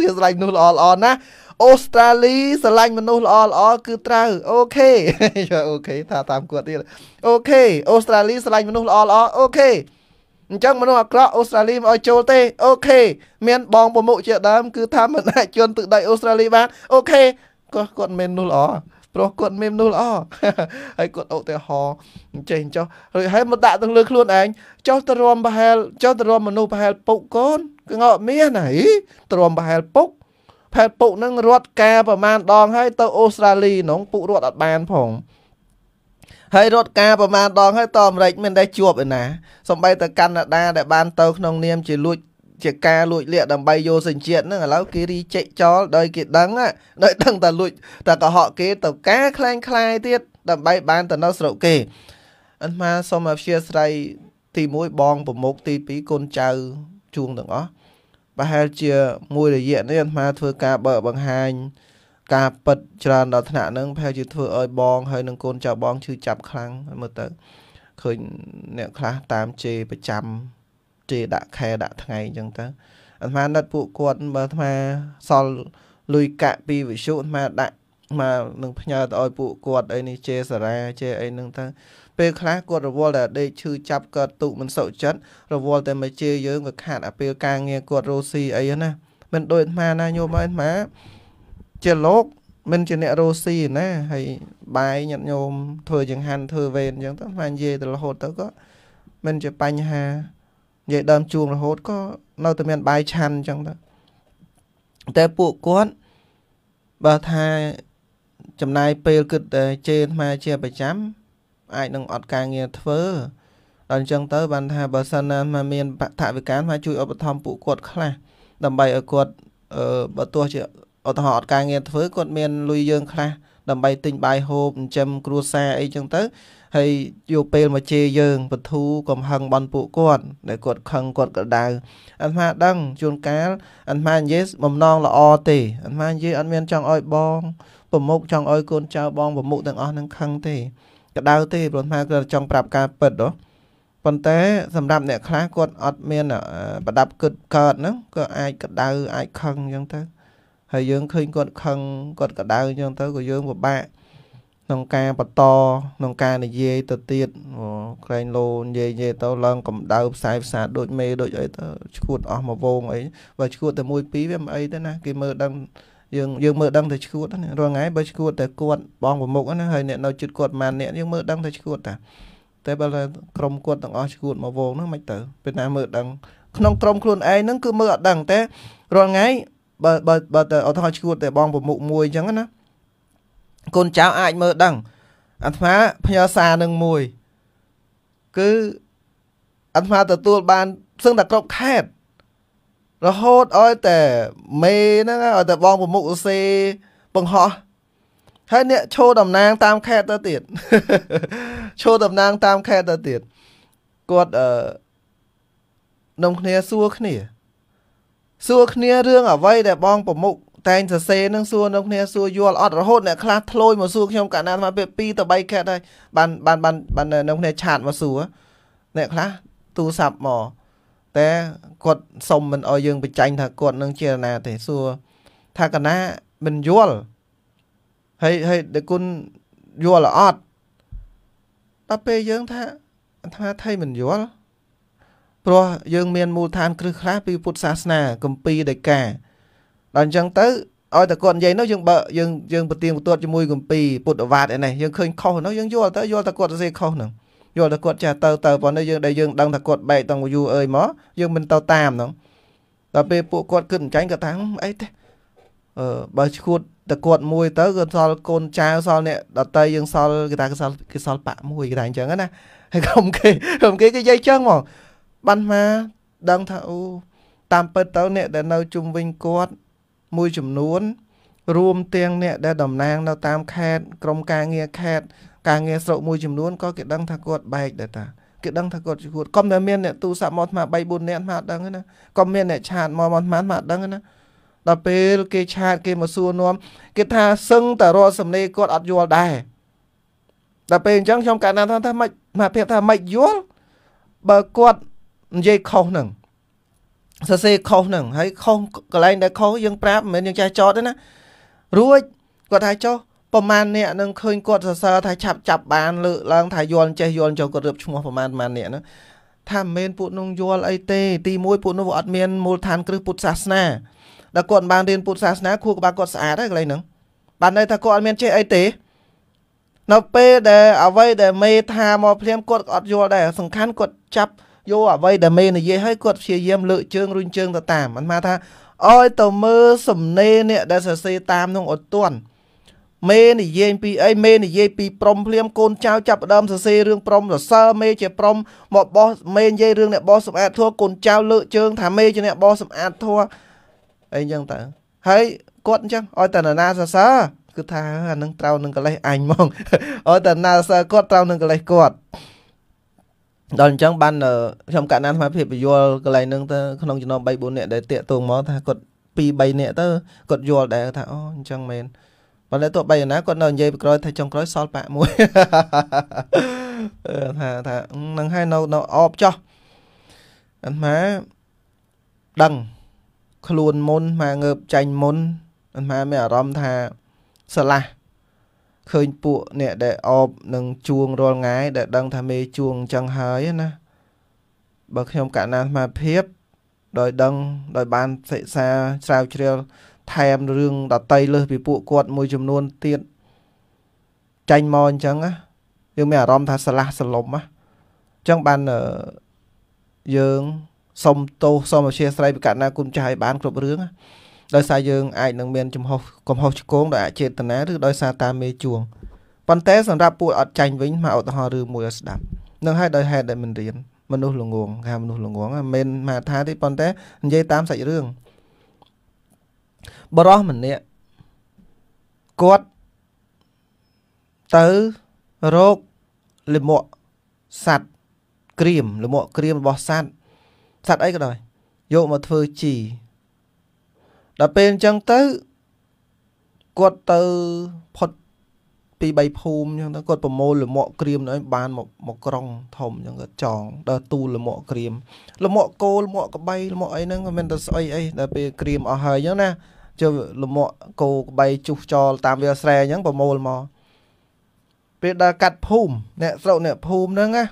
គេស្រឡាញ់មនុស្សល្អល្អណាអូស្ត្រាលីស្រឡាញ់មនុស្សល្អល្អគឺត្រូវអូខេអូខេថាតាមគាត់ទៀតអូខេអូស្ត្រាលីស្រឡាញ់មនុស្សល្អល្អអូខេអញ្ចឹងមនុស្សអាក្រក់អូស្ត្រាលីមិនអោយចូលទេអូខេមានបងប្រមុខជាដើមគឺថាមិនអាចជន់ទឹកដីអូស្ត្រាលីបានអូខេគាត់គាត់មិនមនុស្សល្អព្រោះគាត់មានមនុស្សល្អហើយគាត់ឧទាហរណ៍អញ្ចឹងចុះរួចហើយមកដាក់ទៅលើខ្លួនឯងចុះទៅរំប្រហែលចុះទៅរំមនុស្សប្រហែល ពុកកូនគឺអត់មានហីទ្រាំប្រហែលពុកផែពុកនឹងរត់ការប្រមាណដង ហើយ ទៅអូស្ត្រាលីនោះពុករត់អត់បានផងហើយរត់ការប្រមាណដងហើយតអាមេរិកមានតែជួបឯណាសំបីតកាណាដាដែលបាន ទៅក្នុងនាមជាលួចជាការលួច លាក់ដើម្បីយកសញ្ជាតិហ្នឹងឥឡូវគេរីចេកចោលដោយគេដឹងដោយដឹងតែលួចតែកុហកគេទៅការคล้ายคล้ายទៀតដើម្បីបានទៅនៅស្រុកគេ អន្តមាសូមអព្យាស្រ័យទី1បងប្រមុខទី2កូនចៅជួងទាំងអស់ប្រហែលជាមួយរយៈនេះអាត្មាធ្វើការបើ បង្ហាញ ការពិតច្រើនដល់ថ្នាក់ហ្នឹងប្រហែលជាធ្វើឲ្យបងហើយនឹងកូនចៅបងឈឺចាប់ខ្លាំងមើលទៅឃើញអ្នកខ្លះតាមជេរប្រចាំជេរដាក់ខែដាក់ថ្ងៃអញ្ចឹងទៅអាត្មាណិតពួកគាត់បើអាត្មាសល់លុយកាក់ពីវិសុអាត្មាដាក់មកនឹងផ្ញើទៅឲ្យពួកគាត់អីនេះជេរសារាជេរអីហ្នឹងទៅពេលខ្លះគាត់រវល់តែដេកឈឺចាប់កើតទុកមិនសុខចិត្តរវល់តែមកជេរយើងវាខាតអាពេលការងារគាត់រស់ស៊ីអីណាមិនដូចអាត្មាណាញោមអើអាត្មាជាលោក មិនជាអ្នករស់ស៊ីណាហើយបាយញាត់ញោមធ្វើចង្ហាន់ធ្វើវេនអញ្ចឹងទៅអាត្មានិយាយទៅរហូតទៅក៏មិនជាបញ្ហានិយាយដើមជួងរហូតក៏នៅតែមានបាយឆាន់អញ្ចឹងទៅតែពួកគាត់បើថាចំណាយពេលគិតជេរអាត្មាជាប្រចាំអាចនឹងអត់ការងារធ្វើដល់អញ្ចឹងទៅបានថាបើសិនណាមានបឋវិការមកជួយឧបត្ថម្ភពួកគាត់ខ្លះដើម្បីឲ្យគាត់អឺបើទោះជាឧទាហរណ៍អត់ការងារធ្វើគាត់មានលុយយើងខ្លះដើម្បីទិញបាយហូបចិញ្ចឹមគ្រួសារអីចឹងទៅហើយយកពេលមកជេរយើងបធូកំហឹងបន់ពួកគាត់ដែលគាត់ខឹងគាត់កដៅអាត្មាដឹងជួនកាលអាត្មានិយាយបំណងល្អទេអាត្មានិយាយអត់មានចង់ឲ្យបងប្រមុខចង់ឲ្យកូនចៅបងប្រមុខទាំងអស់នឹងខឹងទេក្តៅទេព្រោះថាគាត់ចង់ប្រាប់ការពិតហ៎ប៉ុន្តែសម្រាប់អ្នកខ្លះគាត់អត់មាន ប្រដាប់គិតកើតហ្នឹងក៏អាចក្តៅអាចខឹងអញ្ចឹងទៅហើយយើងឃើញគាត់ខឹងគាត់ក្តៅអញ្ចឹងទៅក៏យើងពិបាកក្នុងការបន្តក្នុងការនិយាយទៅទៀតអូក្រែងលោនិយាយនិយាយទៅឡើងកម្ដៅផ្សាយផ្សាដូចមេដូចអីទៅឈួតអស់មកវងអីបើឈួតតែមួយពីរវាមិនអីទេណាគេមើលដឹងយើងយើងមើលដឹងតែឈួតណារាល់ថ្ងៃបើឈួតតែគាត់បងប្រមុខណាហើយអ្នកនៅជិតគាត់ម៉ានអ្នកយើងមើលដឹងតែឈួតតាតែបើក្រុមគាត់ទាំងអស់ឈួតមកវងហ្នឹងមិនទៅពេលណាមើលដឹងក្នុងក្រុមខ្លួនឯងហ្នឹងគឺមើលអត់ដឹងតែរាល់ថ្ងៃបើបើបើតែអត់ថយឈួតតែបងប្រមុខមួយអញ្ចឹងណាកូនចៅអាចមើលដឹងអាត្មាផ្ញើសារនឹងមួយគឺអាត្មាទទួលបានផ្សឹងតែគ្រប់ខេត្តរហូតឲ្យតែមេហ្នឹងឲ្យតែបងប្រមុខឧសេបង្ហោះហើយអ្នកឈោតំណាងតាមខេត្តទៅទៀតឈោតំណាងតាមខេត្តទៅទៀតគាត់អឺនំគ្នាសួរគ្នាសួរគ្នារឿងអ្វីដែលបងប្រមុខតែងសរសេរនឹងសួរនំគ្នាសួរយល់អត់រហូតអ្នកខ្លះធ្លោយមកសួរខ្ញុំកាលណាអាពេល2ទៅ3ខែហើយបានបានបានបាននំគ្នាឆាតមកសួរអ្នកខ្លះទូរស័ព្ទមកតែគាត់សុំមិនអោយយើងបញ្ចាញ់ថាគាត់នឹងជាណាទេសួរថាកណាមិនយល់ហើយហើយតើគុណយល់អត់ដល់ពេលយើងថាអាត្មាថៃមិនយល់ព្រោះយើងមានមូលដ្ឋាន គ្រឹះខ្លះពីពុទ្ធសាសនាគម្ពីរដីកាដល់អញ្ចឹងទៅឲ្យតែគាត់និយាយនោះយើងបើយើងយើងប្រទៀងបន្ទាត់ជាមួយគម្ពីរពុទ្ធវត្តឯនេះយើងឃើញខុសនោះយើងយល់ទៅយល់តែគាត់សរសេរខុសហ្នឹងយល់តែគាត់ចាស់ទៅទៅប៉ុន្តែយើងដែលយើងដឹងថាគាត់បែកតង់យូរអើយមកយើងមិនទៅតាមហ្នឹងដល់ពេលពួកគាត់គិតមិនចាញ់គាត់ថាអីទេអឺបើឈួតតែគាត់មួយទៅក៏សល់កូនចៅសល់អ្នកដតីយើងសល់គេថាគេសល់គេសល់បាក់មួយគេថាអញ្ចឹងណាហើយក្រុមគេក្រុមគេគេនិយាយអញ្ចឹងហ្មងបានមកដឹងថាអូតាមពិតទៅអ្នក ដែលនៅជុំវិញគាត់មួយចំនួន រួមទាំងអ្នក ដែលតំណាងនៅ តាមខេត្តក្រមការងារខេត្តការងារស្រុកមួយចំនួនក៏គេដឹងថាគាត់បែកដែរតាគេដឹងថាគាត់ជាគាត់កុំតែមានអ្នកទូសាប់មកអាត្មា3 4នាក់អាត្មាដឹងណាកុំមានអ្នកឆាតមកមកអាត្មាអាត្មាដឹងណាដល់ពេលគេឆាត គេមកសួរនាំគេថាសឹងតែរកសំណេរគាត់អត់យល់ដែរដល់ពេលអញ្ចឹងខ្ញុំកាលណាថាថាមិនមកភាពថាមិនយល់បើគាត់និយាយខុសហ្នឹងសរសេរខុសហ្នឹងហើយខុសកន្លែងដែលខុសយើងប្រាប់មិនមែនយើងចេះចោតទេណារួចគាត់ថាចុះប្រហែលអ្នកនឹងឃើញគាត់សរសើរថាឆាប់ចាប់បាន លើកឡើងថាយល់ចេះយល់ចូលគាត់រៀបឈ្មោះប្រហែលប្រហែលអ្នកហ្នឹងថាមិនមែនពួកនោះយល់អីទេទី1ពួកនោះវាអត់មានមូលដ្ឋានគ្រឹះពុទ្ធសាសនាដល់គាត់មិនបានរៀនពុទ្ធសាសនា ខួរក្បាលគាត់ស្អាតហើយកន្លែងហ្នឹងបានន័យថាគាត់អត់មានចេះអីទេនៅពេលដែលអ្វីដែលមេថាមកភ្លាមគាត់ក៏អត់យល់ដែរសំខាន់គាត់ចាប់យកអ្វីដែលមេនិយាយហើយគាត់ព្យាយាមលើកជើងរុញជើងទៅតាមមិនថាអោយទៅមើលសំណេរអ្នកដែលសរសេរតាមនោះអត់ទាន់មេនិយាយពីអីមេនិយាយពីព្រមភ្លាមកូនចៅចាប់ដើមសរសេររឿងព្រមសរសើរមេជាព្រមមកបោះមេនិយាយរឿងអ្នកបោះសម្អាតធัวកូនចៅលើកជើងថាមេជាអ្នកបោះសម្អាតធัวអីចឹងទៅហើយគាត់អញ្ចឹងឲ្យតែនរណាសរសើរគឺថាអានឹងត្រូវនឹងកលេសអញហ្មងឲ្យតែណាសើគាត់ត្រូវនឹងកលេសគាត់ដល់អញ្ចឹងបានខ្ញុំកណ្ដាលស្មារតីពយល់កន្លែងហ្នឹងទៅក្នុងចំណោម3 4នាក់ដែលតាកតួងមកថាគាត់2 3នាក់ទៅគាត់យល់ដែរថាអូអញ្ចឹងមែនប៉ុន្តែទោះបីយ៉ាងណាគាត់នៅនិយាយក្រោយថាចុងក្រោយសល់បាក់មួយថាថានឹងហើយនៅនៅអបចោះអាត្មាដឹងខ្លួនមុនមកងើបចាញ់មុនអាត្មាមានអារម្មណ៍ថាស្រឡះឃើញពួកអ្នកដែលអបនឹងជួងរាល់ថ្ងៃដែលដឹង ថាមេជួងអញ្ចឹងហើយណាបើខ្ញុំកណ្ណាអាត្មាភាពដោយដឹងដោយបានសិក្សាស្រាវជ្រាវថែមរឿងដតីលើសពីពួកគាត់មួយចំនួនទៀតចាញ់មកអញ្ចឹងណាយើងមានអារម្មណ៍ថាឆ្លាស់សន្លប់ណាអញ្ចឹងបានយើងសុំទោសសុំអធិស្ឋានពីកណ្ណាគុណចាស់ឲ្យបានគ្រប់រឿងដោយសារយើងអាចនឹងមានចំហុសកំហុសឆ្គងដោយអចេតនាឬដោយសារតាមមេជួងប៉ុន្តែសម្រាប់ពួកអត់ចាញ់វិញមកឧទាហរណ៍ឬមួយឲ្យស្ដាប់នឹងឲ្យដោយហេតុដែលមិនរៀនមនុស្សល្ងងគេហៅមនុស្សល្ងងមិនមែនមកថាទេប៉ុន្តែនិយាយតាមសាច់រឿងបរោះម្នាក់គាត់ទៅរោគលិមកសัตว์ក្រៀមលិមកក្រៀមរបស់សัตว์សัตว์អីក៏ដោយយកមកធ្វើជីដល់ពេលអញ្ចឹងទៅគាត់ទៅផុតពីបីភូមិអញ្ចឹងទៅគាត់ប្រមូលលមកក្រៀមនោះឲ្យបានមកមកក្រុង ធំអញ្ចឹងគាត់ចង ដល់ទូលលមកក្រៀមលមកគោលមកកបៃលមកអីហ្នឹងមិនមែនតែស្អីអីដល់ពេលក្រៀមអស់ហើយអញ្ចឹងណាជើងលមកគោក្បីជុះចោលតាមវាលស្រែអញ្ចឹងប្រមូលមកពេលដល់កាត់ភូមិអ្នកស្រុកអ្នកភូមិហ្នឹងណា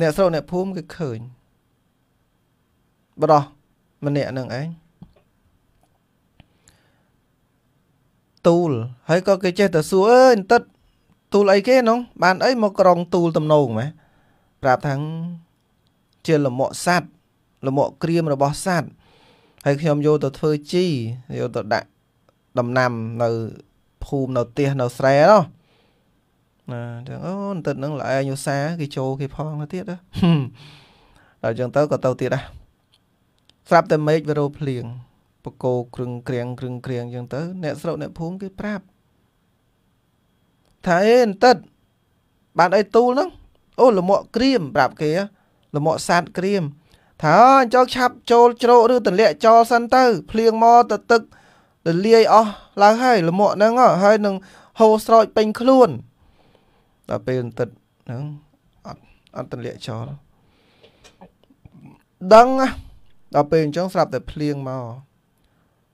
អ្នកស្រុកអ្នកភូមិគេឃើញបដោះម្នាក់ហ្នឹងឯងទូលហើយក៏គេចេះតែសួរអើយអន្តិតទូលអីគេហ្នឹងបានអីមកក្រុងទូលទំនងម៉េប្រាប់ថាជាលមកសัตว์លមកក្រៀមរបស់សัตว์ហើយខ្ញុំយកទៅធ្វើជីយកទៅដាក់ដំណាំនៅភូមិនៅផ្ទះនៅស្រែនោះណាអញ្ចឹងអូបន្តិចហ្នឹងល្អឯងឧស្សាហ៍គេចូលគេផងទៅទៀតដល់អញ្ចឹងទៅក៏ទៅទៀតដែរស្រាប់តែមេឃវារោភ្លៀងបកោគ្រឹងក្រៀងគ្រឹងក្រៀងអញ្ចឹងទៅ អ្នកស្រុកអ្នកភូមិគេប្រាប់ថាអេបន្តិចបានអីទូលហ្នឹង អូលមក់ក្រៀមប្រាប់គេលមក់សាត់ក្រៀមថាអញ្ចឹងឆាប់ចូលជ្រោកឬទម្លាក់ចោលសិនទៅ ភ្លៀងមកទៅទឹកលលាយអស់ឡើងហើយលមក់ហ្នឹងហើយនឹងហូរស្រោចពេញខ្លួន ដល់ពេលទឹកហ្នឹងអត់អត់ទម្លាក់ចោលដឹងដល់ពេលអញ្ចឹងស្រាប់តែ ភ្លៀងមក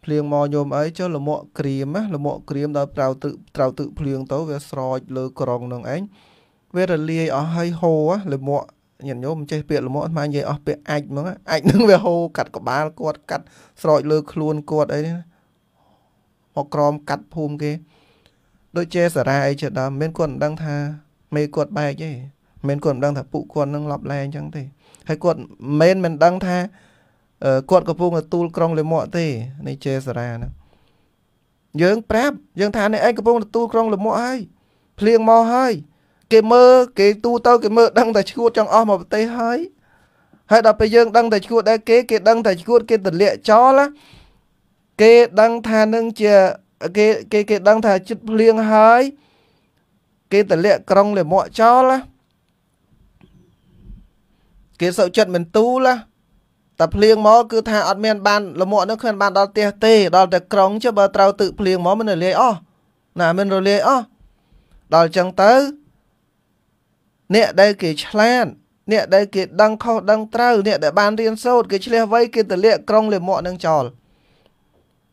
ភ្លៀងមកញោមអីចុះលមក់ក្រៀមណាលមក់ក្រៀមដល់ប្រៅទឹកត្រៅទឹកភ្លៀងទៅវាស្រោចលើក្រងនឹងឯងវារលាយអស់ហើយហូរលមក់ញាតិញោមចេះពាក្យល្មមស្មាននិយាយអស់ពាក្យអាចហ្មងអាចនឹងវាហូរកាត់ក្បាលគាត់កាត់ស្រោចលើខ្លួនគាត់អីមកក្រមកាត់ភូមិគេ ដូចជាសារាអីជាដើមមិនគាត់មិនដឹងថាមេគាត់បែកទេមិនគាត់មិនដឹងថាពួកគាត់នឹងលប់លែងអញ្ចឹងទេហើយគាត់មិនមិនដឹងថាគាត់កំពុងទទួលក្រុងលេមាក់ទេនៃជេសារ៉ាហ្នឹងយើងប្រាប់យើងថានេះឯងកំពុងទទួលក្រុងលេមាក់ហើយភ្លៀងមកហើយគេមើលគេទូទៅគេមើលដឹងតែឈួតចង់អស់មកប្រទេសហើយហើយដល់ពេលយើងដឹងតែឈួតដែរគេគេដឹងតែឈួត គេទលាក់ចោលគេដឹងថានឹងជាគេគេគេដឹងថាចិត្តភ្លៀងហើយ គេទលាក់ក្រុងលិមាក់ចោលគេសោកចិត្តមិនទូឡាតែភ្លៀងមកគឺថាអត់មានបានលមាក់នោះគ្មានបានដល់ផ្ទះទេដល់តែក្រុងចុះបើត្រូវទឹកភ្លៀងមកមិនរលាយអស់ណាមិនរលាយអស់ដល់អញ្ចឹងទៅអ្នកដែលគេឆ្លាតអ្នកដែលគេដឹងខុសដឹងត្រូវ អ្នកដែលបានរៀនសូត្រគេឆ្លៀសវៃគេទលាកក្រុងលាមកនឹងចោល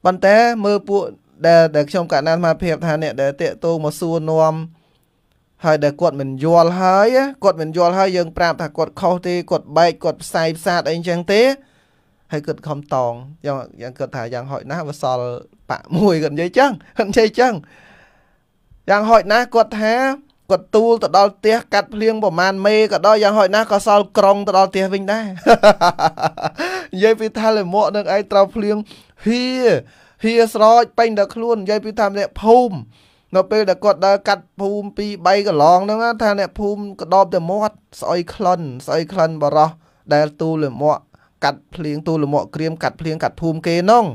ប៉ុន្តែមើលពួកដែលដែលខ្ញុំកណ្ណានមកភាពថាអ្នកដែលតេតោមកសួរនំហើយដែលគាត់មិនយល់ហើយគាត់មិនយល់ហើយយើងប្រាប់ថាគាត់ខុសទេគាត់បែកគាត់ផ្សាយផ្សាតអីចឹងទេហើយគាត់ខំតងយ៉ាងយ៉ាងគាត់ថាយ៉ាងហោចណាស់វសល់បាក់មួយគាត់និយាយចឹងគាត់និយាយចឹងយ៉ាងហោចណាស់គាត់ថាគាត់ទូលទៅដល់ផ្ទះកាត់ភ្លៀងប្រមាណមេក៏ដល់យ៉ាងហោចណាស់ក៏សល់ក្រុងទៅដល់ផ្ទះវិញដែរនិយាយពីថាលិមកនឹងឯងត្រូវភ្លៀងហៀហៀស្រោចពេញដល់ខ្លួននិយាយពីថាអ្នកភូមិនៅពេលដែលគាត់ដើរកាត់ភូមិពី3កន្លងហ្នឹងថាអ្នកភូមិក្តោបតែមាត់ស្អុយក្លិនស្អុយក្លិនបរោះដែលទូលិមកកាត់ភ្លៀងទូលិមកក្រៀមកាត់ភ្លៀងកាត់ភូមិគេហ្នឹង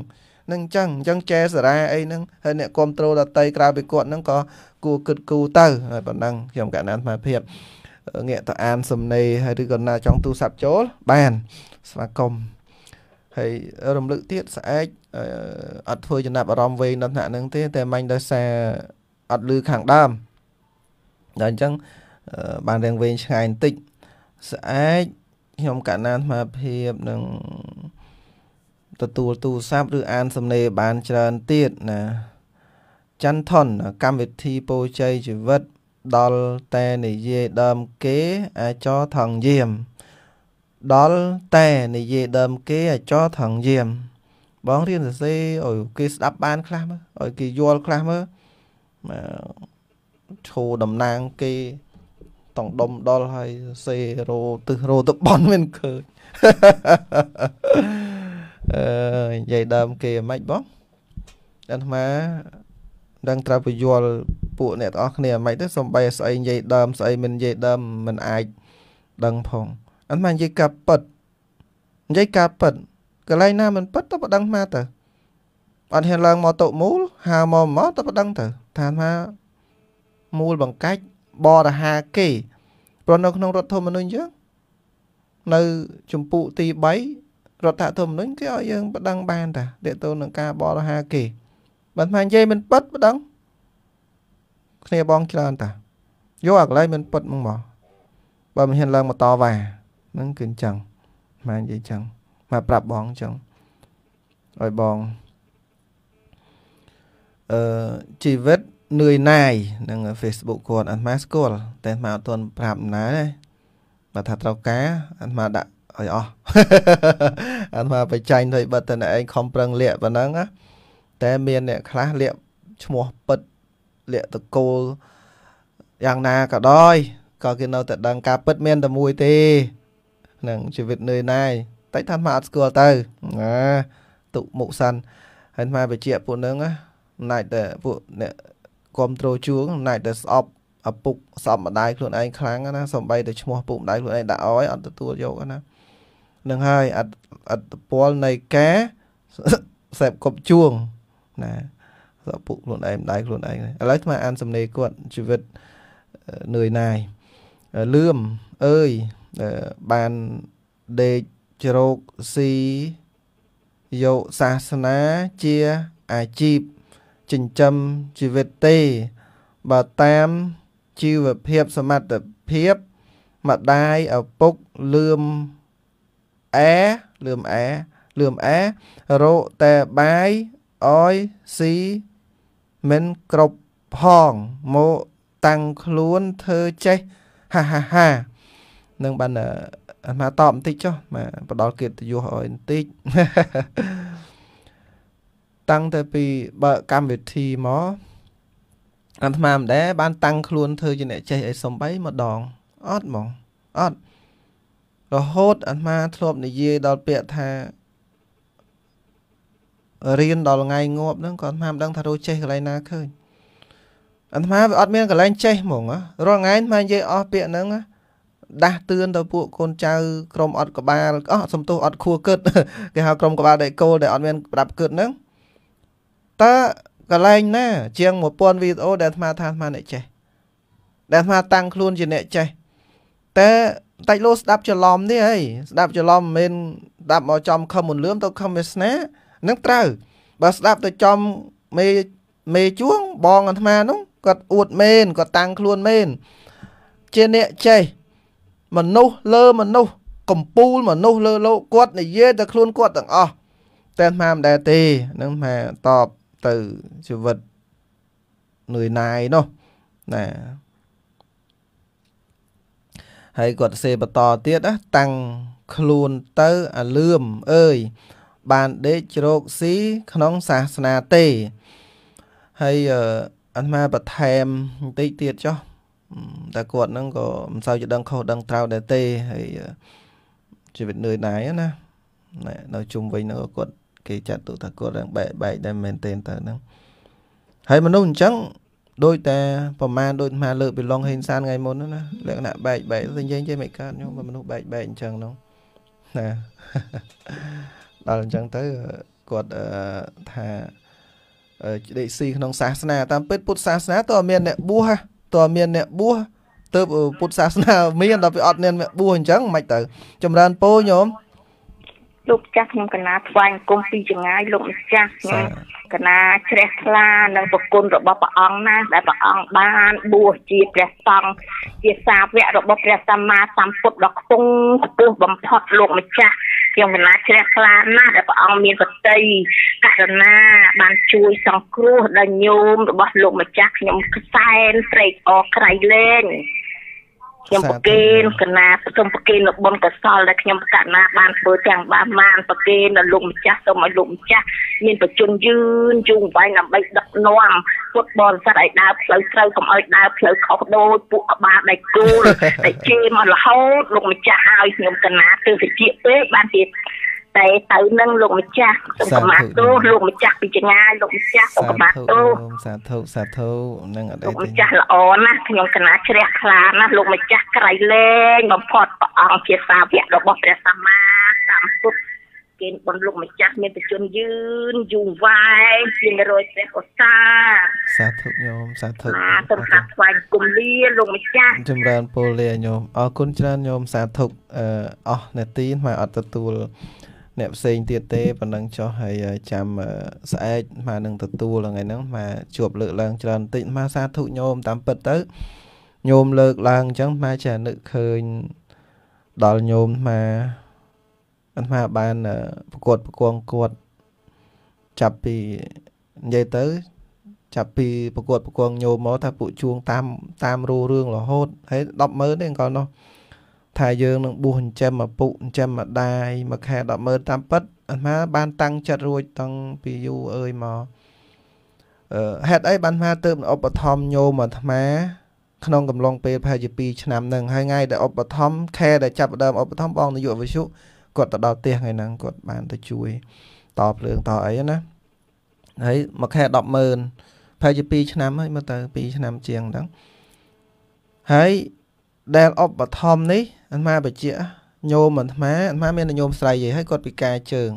នឹងអញ្ចឹងអញ្ចឹងចែសារាអីហ្នឹងហើយអ្នកគ្រប់គ្រងដតីក្រៅពីគាត់ហ្នឹងក៏គួរគិតគូរទៅហើយប៉ុណ្ណឹងខ្ញុំកណ្ដាលស្មារភាពងាកទៅអានសំណេរហើយឬក៏ណាចង់ទូរស័ព្ទចូលបានស្វាគមន៍ហើយរំលឹកទៀតស្អែកអត់ធ្វើចំណាប់អារម្មណ៍វែងដល់ថ្នាក់ហ្នឹងទេតែមាញ់ដោយសារអត់លឺខាងដើមដល់អញ្ចឹងបានរៀងវែងឆ្ងាយបន្តិចស្អែកខ្ញុំកណ្ណាអាត្មាភាពនឹងទទួលទូរស័ព្ទឬអានសំណេរបានច្រើនទៀតណាច័ន្ទថនកម្មវិធីពោជ័យជីវិតដល់តែនិយាយដើមគេ អាចរថងយាមដល់តែនិយាយដើមគេ អាចរថងយាម បងរៀនសរសេរឲ្យគេស្ដាប់បានខ្លះមើលឲ្យគេយល់ខ្លះមើលឈោតំណាងគេតង់ដុំដល់ហើយសេរោទឹះរោតបនមិនឃើញអឺនិយាយដើមគេមិនបងអាត្មាដឹងត្រូវពយល់ពួកអ្នកទាំងអស់គ្នាមិនទេសំបីស្អីនិយាយដើមស្អីមិននិយាយដើមមិនអាចដឹងផងអាត្មានិយាយការប៉ិតនិយាយការប៉ិតកន្លែងណាមិនប៉ិតទៅបដិងមកទៅអត់ហ៊ានឡើងមកតុមូល ហាមកមកទៅបដិងទៅថាថាមូលបង្កាច់បរហាគេព្រោះនៅក្នុងរដ្ឋធម្មនុញ្ញយើងនៅចម្ពោះទី3រដ្ឋធម្មនុញ្ញគេឲ្យយើងបដិងបាន តាទាក់ទងនឹងការបរិហាគេបើថានិយាយមិនប៉ិតបដិងគ្នាបងច្រើនតាយកអាកន្លែងមិនប៉ិតហ្មងបងបើមិនហ៊ានឡើងមកតវ៉ាហ្នឹងគឺអញ្ចឹងម៉ែនិយាយអញ្ចឹងមកប្រាប់បងអញ្ចឹងឲ្យបងអឺជីវិតនឿយណាយនឹង Facebook គាត់អាត្មាស្គាល់តែអាត្មាអត់ទាន់ប្រាប់ណាទេបើថាត្រូវការអាត្មាដាក់ឲ្យអស់អាត្មាបច្ច័យទៅបើតែឯងខំប្រឹងលាក់ប៉ុណ្ណឹងណាតែមានអ្នកខ្លះលាក់ឈ្មោះពិតលាក់តកូលយ៉ាងណាក៏ដោយក៏គេនៅតែដឹងការពិតមានតែមួយទេនឹងជីវិតនឿយណាយតែថាមកអត់ស្គាល់ទៅណាទុមុខសិនហើយមកបញ្ជាក់ពួកនឹងណាណាច់តែពួកអ្នកគ្រប់ត្រូលជួងណាច់តែស្អប់ឪពុកស្អប់ម្ដាយខ្លួនឯងខ្លាំងណាសំបីតែឈ្មោះពុកម្ដាយខ្លួនឯងដាក់អោយអត់ទទួលយកណានឹងហើយអត្តពលនៃការសេពគប់ជួងណាសពុខ្លួនឯងម្ដាយខ្លួនឯងឥឡូវស្មាអានសំណេរគាត់ជីវិតនឿយណាយលឿមអើយបានដេកជ្រោកស៊ីយកសាសនាជាអាជីពចិញ្ចឹមជីវិតទេ បើតាមជីវភាពសមត្ថភាពម្ដាយឪពុកលឿមអែលឿមអែលឿមអែរោតេបាយអយស៊ីមិនគ្រប់ផងមកតាំងខ្លួនធ្វើចេះហាហាហានឹងបានអាមាតបបន្តិចចុះបាទផ្ដល់កិត្តិយសឲ្យបន្តិចតាំងតែពីបើកម្មវិធីមកអាត្មាមិនដែរបាន តាំងខ្លួនធ្វើជាអ្នកចេះអីសំបីម្ដងអត់ហ្មងអត់រហូតអាត្មាធ្លាប់និយាយដល់ពាក្យថារៀនដល់ថ្ងៃងាប់ហ្នឹងក៏អាត្មាមិនដឹងថារស់ចេះកន្លែងណាឃើញអាត្មាវាអត់មានកន្លែងចេះហ្មងរាល់ថ្ងៃអាត្មានិយាយអស់ពាក្យហ្នឹងដាស់តឿនទៅពួកកូនចៅ ក្រុមអត់ក្បាលអស់សំទោសអត់ខួគិតគេហៅក្រុមក្បាលដៃគោលដែលអត់មានប្រាប់គិតហ្នឹងតើកន្លែងណា ជាង1000វីដេអូដែលអាត្មាថាអាត្មាអ្នកចេះដែលអាត្មាតាំងខ្លួនជាអ្នកចេះតែបន្តិចលោស្ដាប់ច្រឡំទេហីស្ដាប់ច្រឡំមិនមែនស្ដាប់មកចំខំមុនលឿមទៅខំវាសនានឹងត្រូវបើស្ដាប់ទៅចំមេមេជួងបងអាត្មានោះគាត់អួតមែនគាត់តាំងខ្លួនមែនជាអ្នកចេះមនុស្សលើមនុស្សកំពូលមនុស្សលើលោកគាត់និយាយទៅខ្លួនគាត់ទាំងអស់តែអាត្មាមិនដែរទេនឹងថាតបទៅជីវិតនឿយណាយនោះណាហើយគាត់សេបន្តទៀតណាតាំងខ្លួនទៅអាលឿមអើយបានដេករោគស៊ីក្នុងសាសនាទេហើយអាត្មាបន្ថែមបន្តិចទៀតចុះតែគាត់នឹងក៏មិនសូវជាដឹងខុសដឹងត្រូវដែរទេហើយជីវិតនឿយណាស់ណានៅជុំវិញនឹងគាត់គេចាត់ទុកថាគាត់រាងបែកបែកដែរមែនទែនទៅហ្នឹងហើយមនុស្សអញ្ចឹងដូចតែប្រមាណដូចមកលើកពីឡុងហេងសានថ្ងៃមុនណាលក្ខណៈបែកបែកនិយាយចេះមិនកើតខ្ញុំមនុស្សបែកបែកអញ្ចឹងនោះណាដល់អញ្ចឹងទៅគាត់ថាដេកស៊ីក្នុងសាសនាតាមពិតពុទ្ធសាសនាតើមានអ្នកបួសតើមានអ្នកបួសទៅពុទ្ធសាសនា មាន ដល់វាអត់មានអ្នកបួសអញ្ចឹងមិនទៅចម្រើនពោញោមលោកម្ចាស់ខ្ញុំកណាថ្វាយអង្គមពីចងាយលោកម្ចាស់ខ្ញុំកណាជ្រះថ្លានឹងប្រគុណរបស់ព្រះអង្គណាដែលព្រះអង្គបាន បួសជាព្រះសង្ឃជាសាវករបស់ព្រះសម្មាសម្ពុទ្ធដ៏ខ្ពង់ខ្ពស់បំផុតលោកម្ចាស់ខ្ញុំកណាជ្រះថ្លាណាស់ដែលព្រះអង្គមានបតីករណា បានជួយសង្គ្រោះដល់ញោមរបស់លោកម្ចាស់ខ្ញុំខ្សែនត្រេកអរក្រៃលែងខ្ញុំប្រគេនកណាសូមប្រគេននៅបុណ្យកសលដែលខ្ញុំកណាបានធ្វើទាំងបានបានប្រគេនដល់លោកម្ចាស់សូមឲ្យលោកម្ចាស់មានប្រជញ្ញយឺនជួងវែងដើម្បីដឹកនាំពុទ្ធបរិស័ទឲ្យដើរផ្លូវត្រូវកុំឲ្យដើរផ្លូវខុសដូចពួកក្បាលដៃគូលតែជេរមករហូតលោកម្ចាស់ឲ្យខ្ញុំកណាទើបជាពេកបានជាតែទៅនឹងលោកម្ចាស់សូមកម្មាទោសលោកម្ចាស់ពីចងាយលោកម្ចាស់សូមកម្មាទោសសាធុសាធុនឹងអត់អីទេលោកម្ចាស់ល្អណាស់ខ្ញុំកណាជ្រះខ្លាណាស់លោកម្ចាស់ក្រៃលែងបំផុតព្រះអង្គជាសាវករបស់ព្រះសម្មាសម្ពុទ្ធគេបំលោកម្ចាស់មានប្រជជនយឺនយូរវែងជាងរយព្រះកសាសាធុញោមសាធុណាសូមសាថ្វាយគុំលាលោកម្ចាស់ចម្រើនពលលាញោមអរគុណច្រើនញោមសាធុអឺអស់នាទីមកអត់ទទួលអ្នកផ្សេងទៀតទេប៉ុណ្ណឹងចុះហើយចាំស្អែកមកនឹងទទួលថ្ងៃហ្នឹងមកជួបលើកឡើងច្រើនបន្តិចមកសាធុញោមតាមពិតទៅញោមលើកឡើងអញ្ចឹងមកចានឹកឃើញដល់ញោមមកអាត្មាបានប្រកួតប្រគងគាត់ចាប់ពីនិយាយទៅចាប់ពីប្រកួតប្រគងញោមមកថាពួកជួង តាមតាមរੂរឿងរហូតហើយ100000ទេអង្គនោះថាយើងនឹងបួសចិញ្ចឹមឪពុកចិញ្ចឹមម្ដាយមួយខែ100,000តាមពិតអាត្មា បាន តាំងចិត្តរួចតាំងពីយូរអើយមកអឺហេតុអីបានថាទៅឧបត្ថម្ភញោមអាត្មាក្នុងកំឡុងពេលប្រហែលជា2ឆ្នាំហ្នឹងហើយថ្ងៃដែលឧបត្ថម្ភខែដែលចាប់ដើមឧបត្ថម្ភបងនាយកវិសុគាត់ទៅដល់ផ្ទះថ្ងៃហ្នឹងគាត់បានទៅជួយតភ្លើងតអីណាហើយមួយខែ100,000ប្រហែលជា2ឆ្នាំហើយមើលទៅ2ឆ្នាំជាងហ្នឹងហើយដែលឧបត្ថម្ភនេះអាត្មាបជាញោមអាត្មាអាត្មា មានញោមស្រីយីហើយគាត់ពិការជើង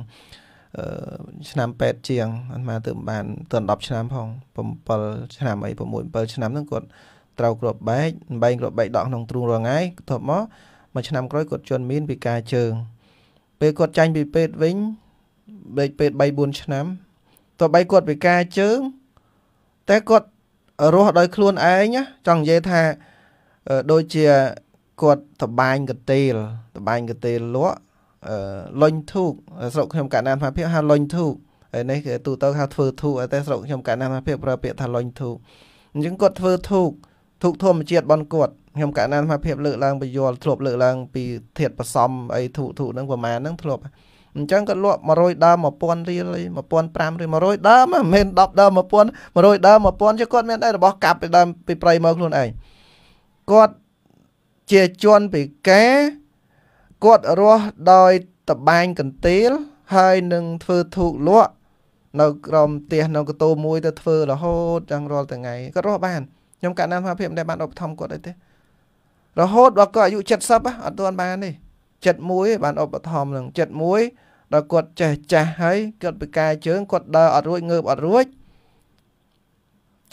ឆ្នាំ8ជាងអាត្មាទើបបានទៅ10ឆ្នាំផង7ឆ្នាំអី6 7ឆ្នាំហ្នឹងគាត់ត្រូវគ្រាប់បែកបែកគ្រាប់បែកដកក្នុងទ្រូងរងាយបន្ទាប់មកមួយឆ្នាំក្រោយគាត់ជន់មានពិការជើង ពេលគាត់ចាញ់ពីពេទ្យវិញពេទ្យពេទ្យ3 4ឆ្នាំទោះបីគាត់ពិការជើង តែគាត់រស់ដោយ ខ្លួនឯងចង់និយាយថាដូចជាគាត់តបាញកទេលតបាញកទេលលក់លុញធូកស្រុកខ្ញុំកណ្ដាលមហាភិបហៅលុញធូកហើយនេះគឺទូទៅហៅធ្វើធូកតែស្រុកខ្ញុំកណ្ដាលមហាភិបប្រើពាក្យថាលុញធូកអញ្ចឹងគាត់ធ្វើធូកធូកធម្មជាតិបនគាត់ខ្ញុំកណ្ដាលមហាភិបលើកឡើងបញ្យលធ្លាប់លើកឡើងពីធាតផ្សំអីធូកធូកហ្នឹងប្រហែលហ្នឹងធ្លាប់អញ្ចឹងគាត់លក់100ដើម1000រៀល1500ឬ100ដើមមិនមែន10ដើម1000 100ដើម1000ជិះគាត់មានអីរបស់កាប់ពីដើមពីប្រៃមកខ្លួនឯងគាត់ជាជនពិការគាត់រស់ដោយតបាញ់កន្ទេលហើយនឹងធ្វើធូកលក់នៅ ក្រមផ្ទះនៅកតោមួយ ទៅធ្វើរហូតចឹងរាល់ថ្ងៃគាត់រស់បានខ្ញុំកណ្ដាលថាភាពដែលបានឧបត្ថម្ភគាត់អីទេ រហូតដល់គាត់អាយុ70អត់ទាន់បានទេ71បានឧបត្ថម្ភនឹង71ដល់គាត់ចេះចាស់ហើយគាត់ពិការជើងគាត់ដើរអត់រួចងើបអត់រួច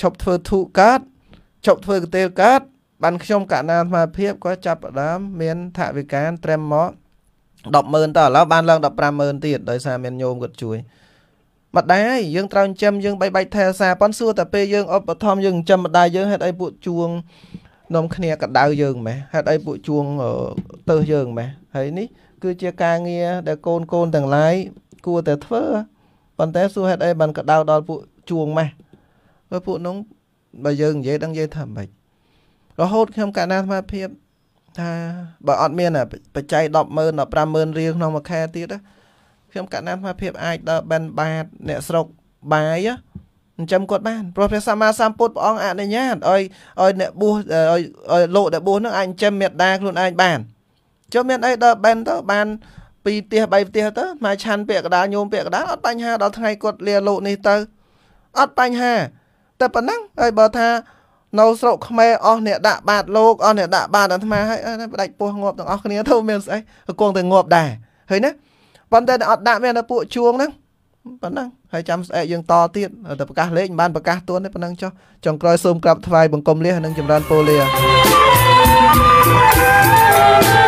ឈប់ធ្វើធូកកើតឈប់ធ្វើកន្ទេលកើតបានខ្ញុំកណាអាត្មាភាពក៏ចាប់ផ្ដើមមានថវិកាត្រឹមមក100,000តឥឡូវបានឡើង150,000ទៀតដោយសារមានញោមគាត់ជួយម្ដាយយើងត្រូវចិញ្ចឹមយើងបីបាច់ថែរក្សាប៉ុនសួរតែពេលយើងឧបត្ថម្ភយើងចិញ្ចឹមម្ដាយយើងហេតុអីពួកជួងនំគ្នាកដៅយើងម៉េះហេតុអីពួកជួងទៅយើងម៉េះហើយនេះគឺជាការងារដែលកូនកូនទាំងឡាយគួរតែធ្វើប៉ុន្តែសួរហេតុអីបានកដៅដល់ពួកជួងម៉េះពួកនោះបើយើងនិយាយដឹងនិយាយថាម៉េចរហូតខ្ញុំកាលណាអាត្មាភាពថាបើអត់មានបច្ច័យ100000 15000រៀលក្នុងមួយខែទៀតខ្ញុំកាលណាអាត្មាភាពអាចដល់បិណ្ឌបាតអ្នកស្រុកបាយអញ្ចឹងគាត់បានព្រោះព្រះសម្មាសម្ពុទ្ធព្រះអង្គអនុញ្ញាតឲ្យឲ្យអ្នកបួសឲ្យឲ្យលោកអ្នកបួសនឹងអាចចិញ្ចឹមមេត្តាខ្លួនឯងបានចុះមានអីដល់បិណ្ឌទៅបានពីផ្ទះ3ផ្ទះទៅមកឆាន់ពាក្យកដាញោមពាក្យកដាអត់បញ្ហាដល់ថ្ងៃគាត់លាលោកនេះទៅអត់បញ្ហាតែប៉ុណ្ណឹងហើយបើថានៅស្រុកខ្មែរអស់អ្នកដាក់បាតលោកអស់អ្នកដាក់បាតអាត្មាហើយបដាច់ពោះងាប់ទាំងអស់គ្នាទៅមានស្អីគង់តែងាប់ដែរឃើញណាប៉ុន្តែអត់ដាក់មានតែពួកជួងហ្នឹងប៉ុណ្ណឹងហើយចាំស្អែកយើងតទៀតតែប្រកាសលេខមិនបានប្រកាសទួនទេប៉ុណ្ណឹងចុះចុងក្រោយសូមក្រាបថ្វាយបង្គំលះនិងចម្រើនពរលា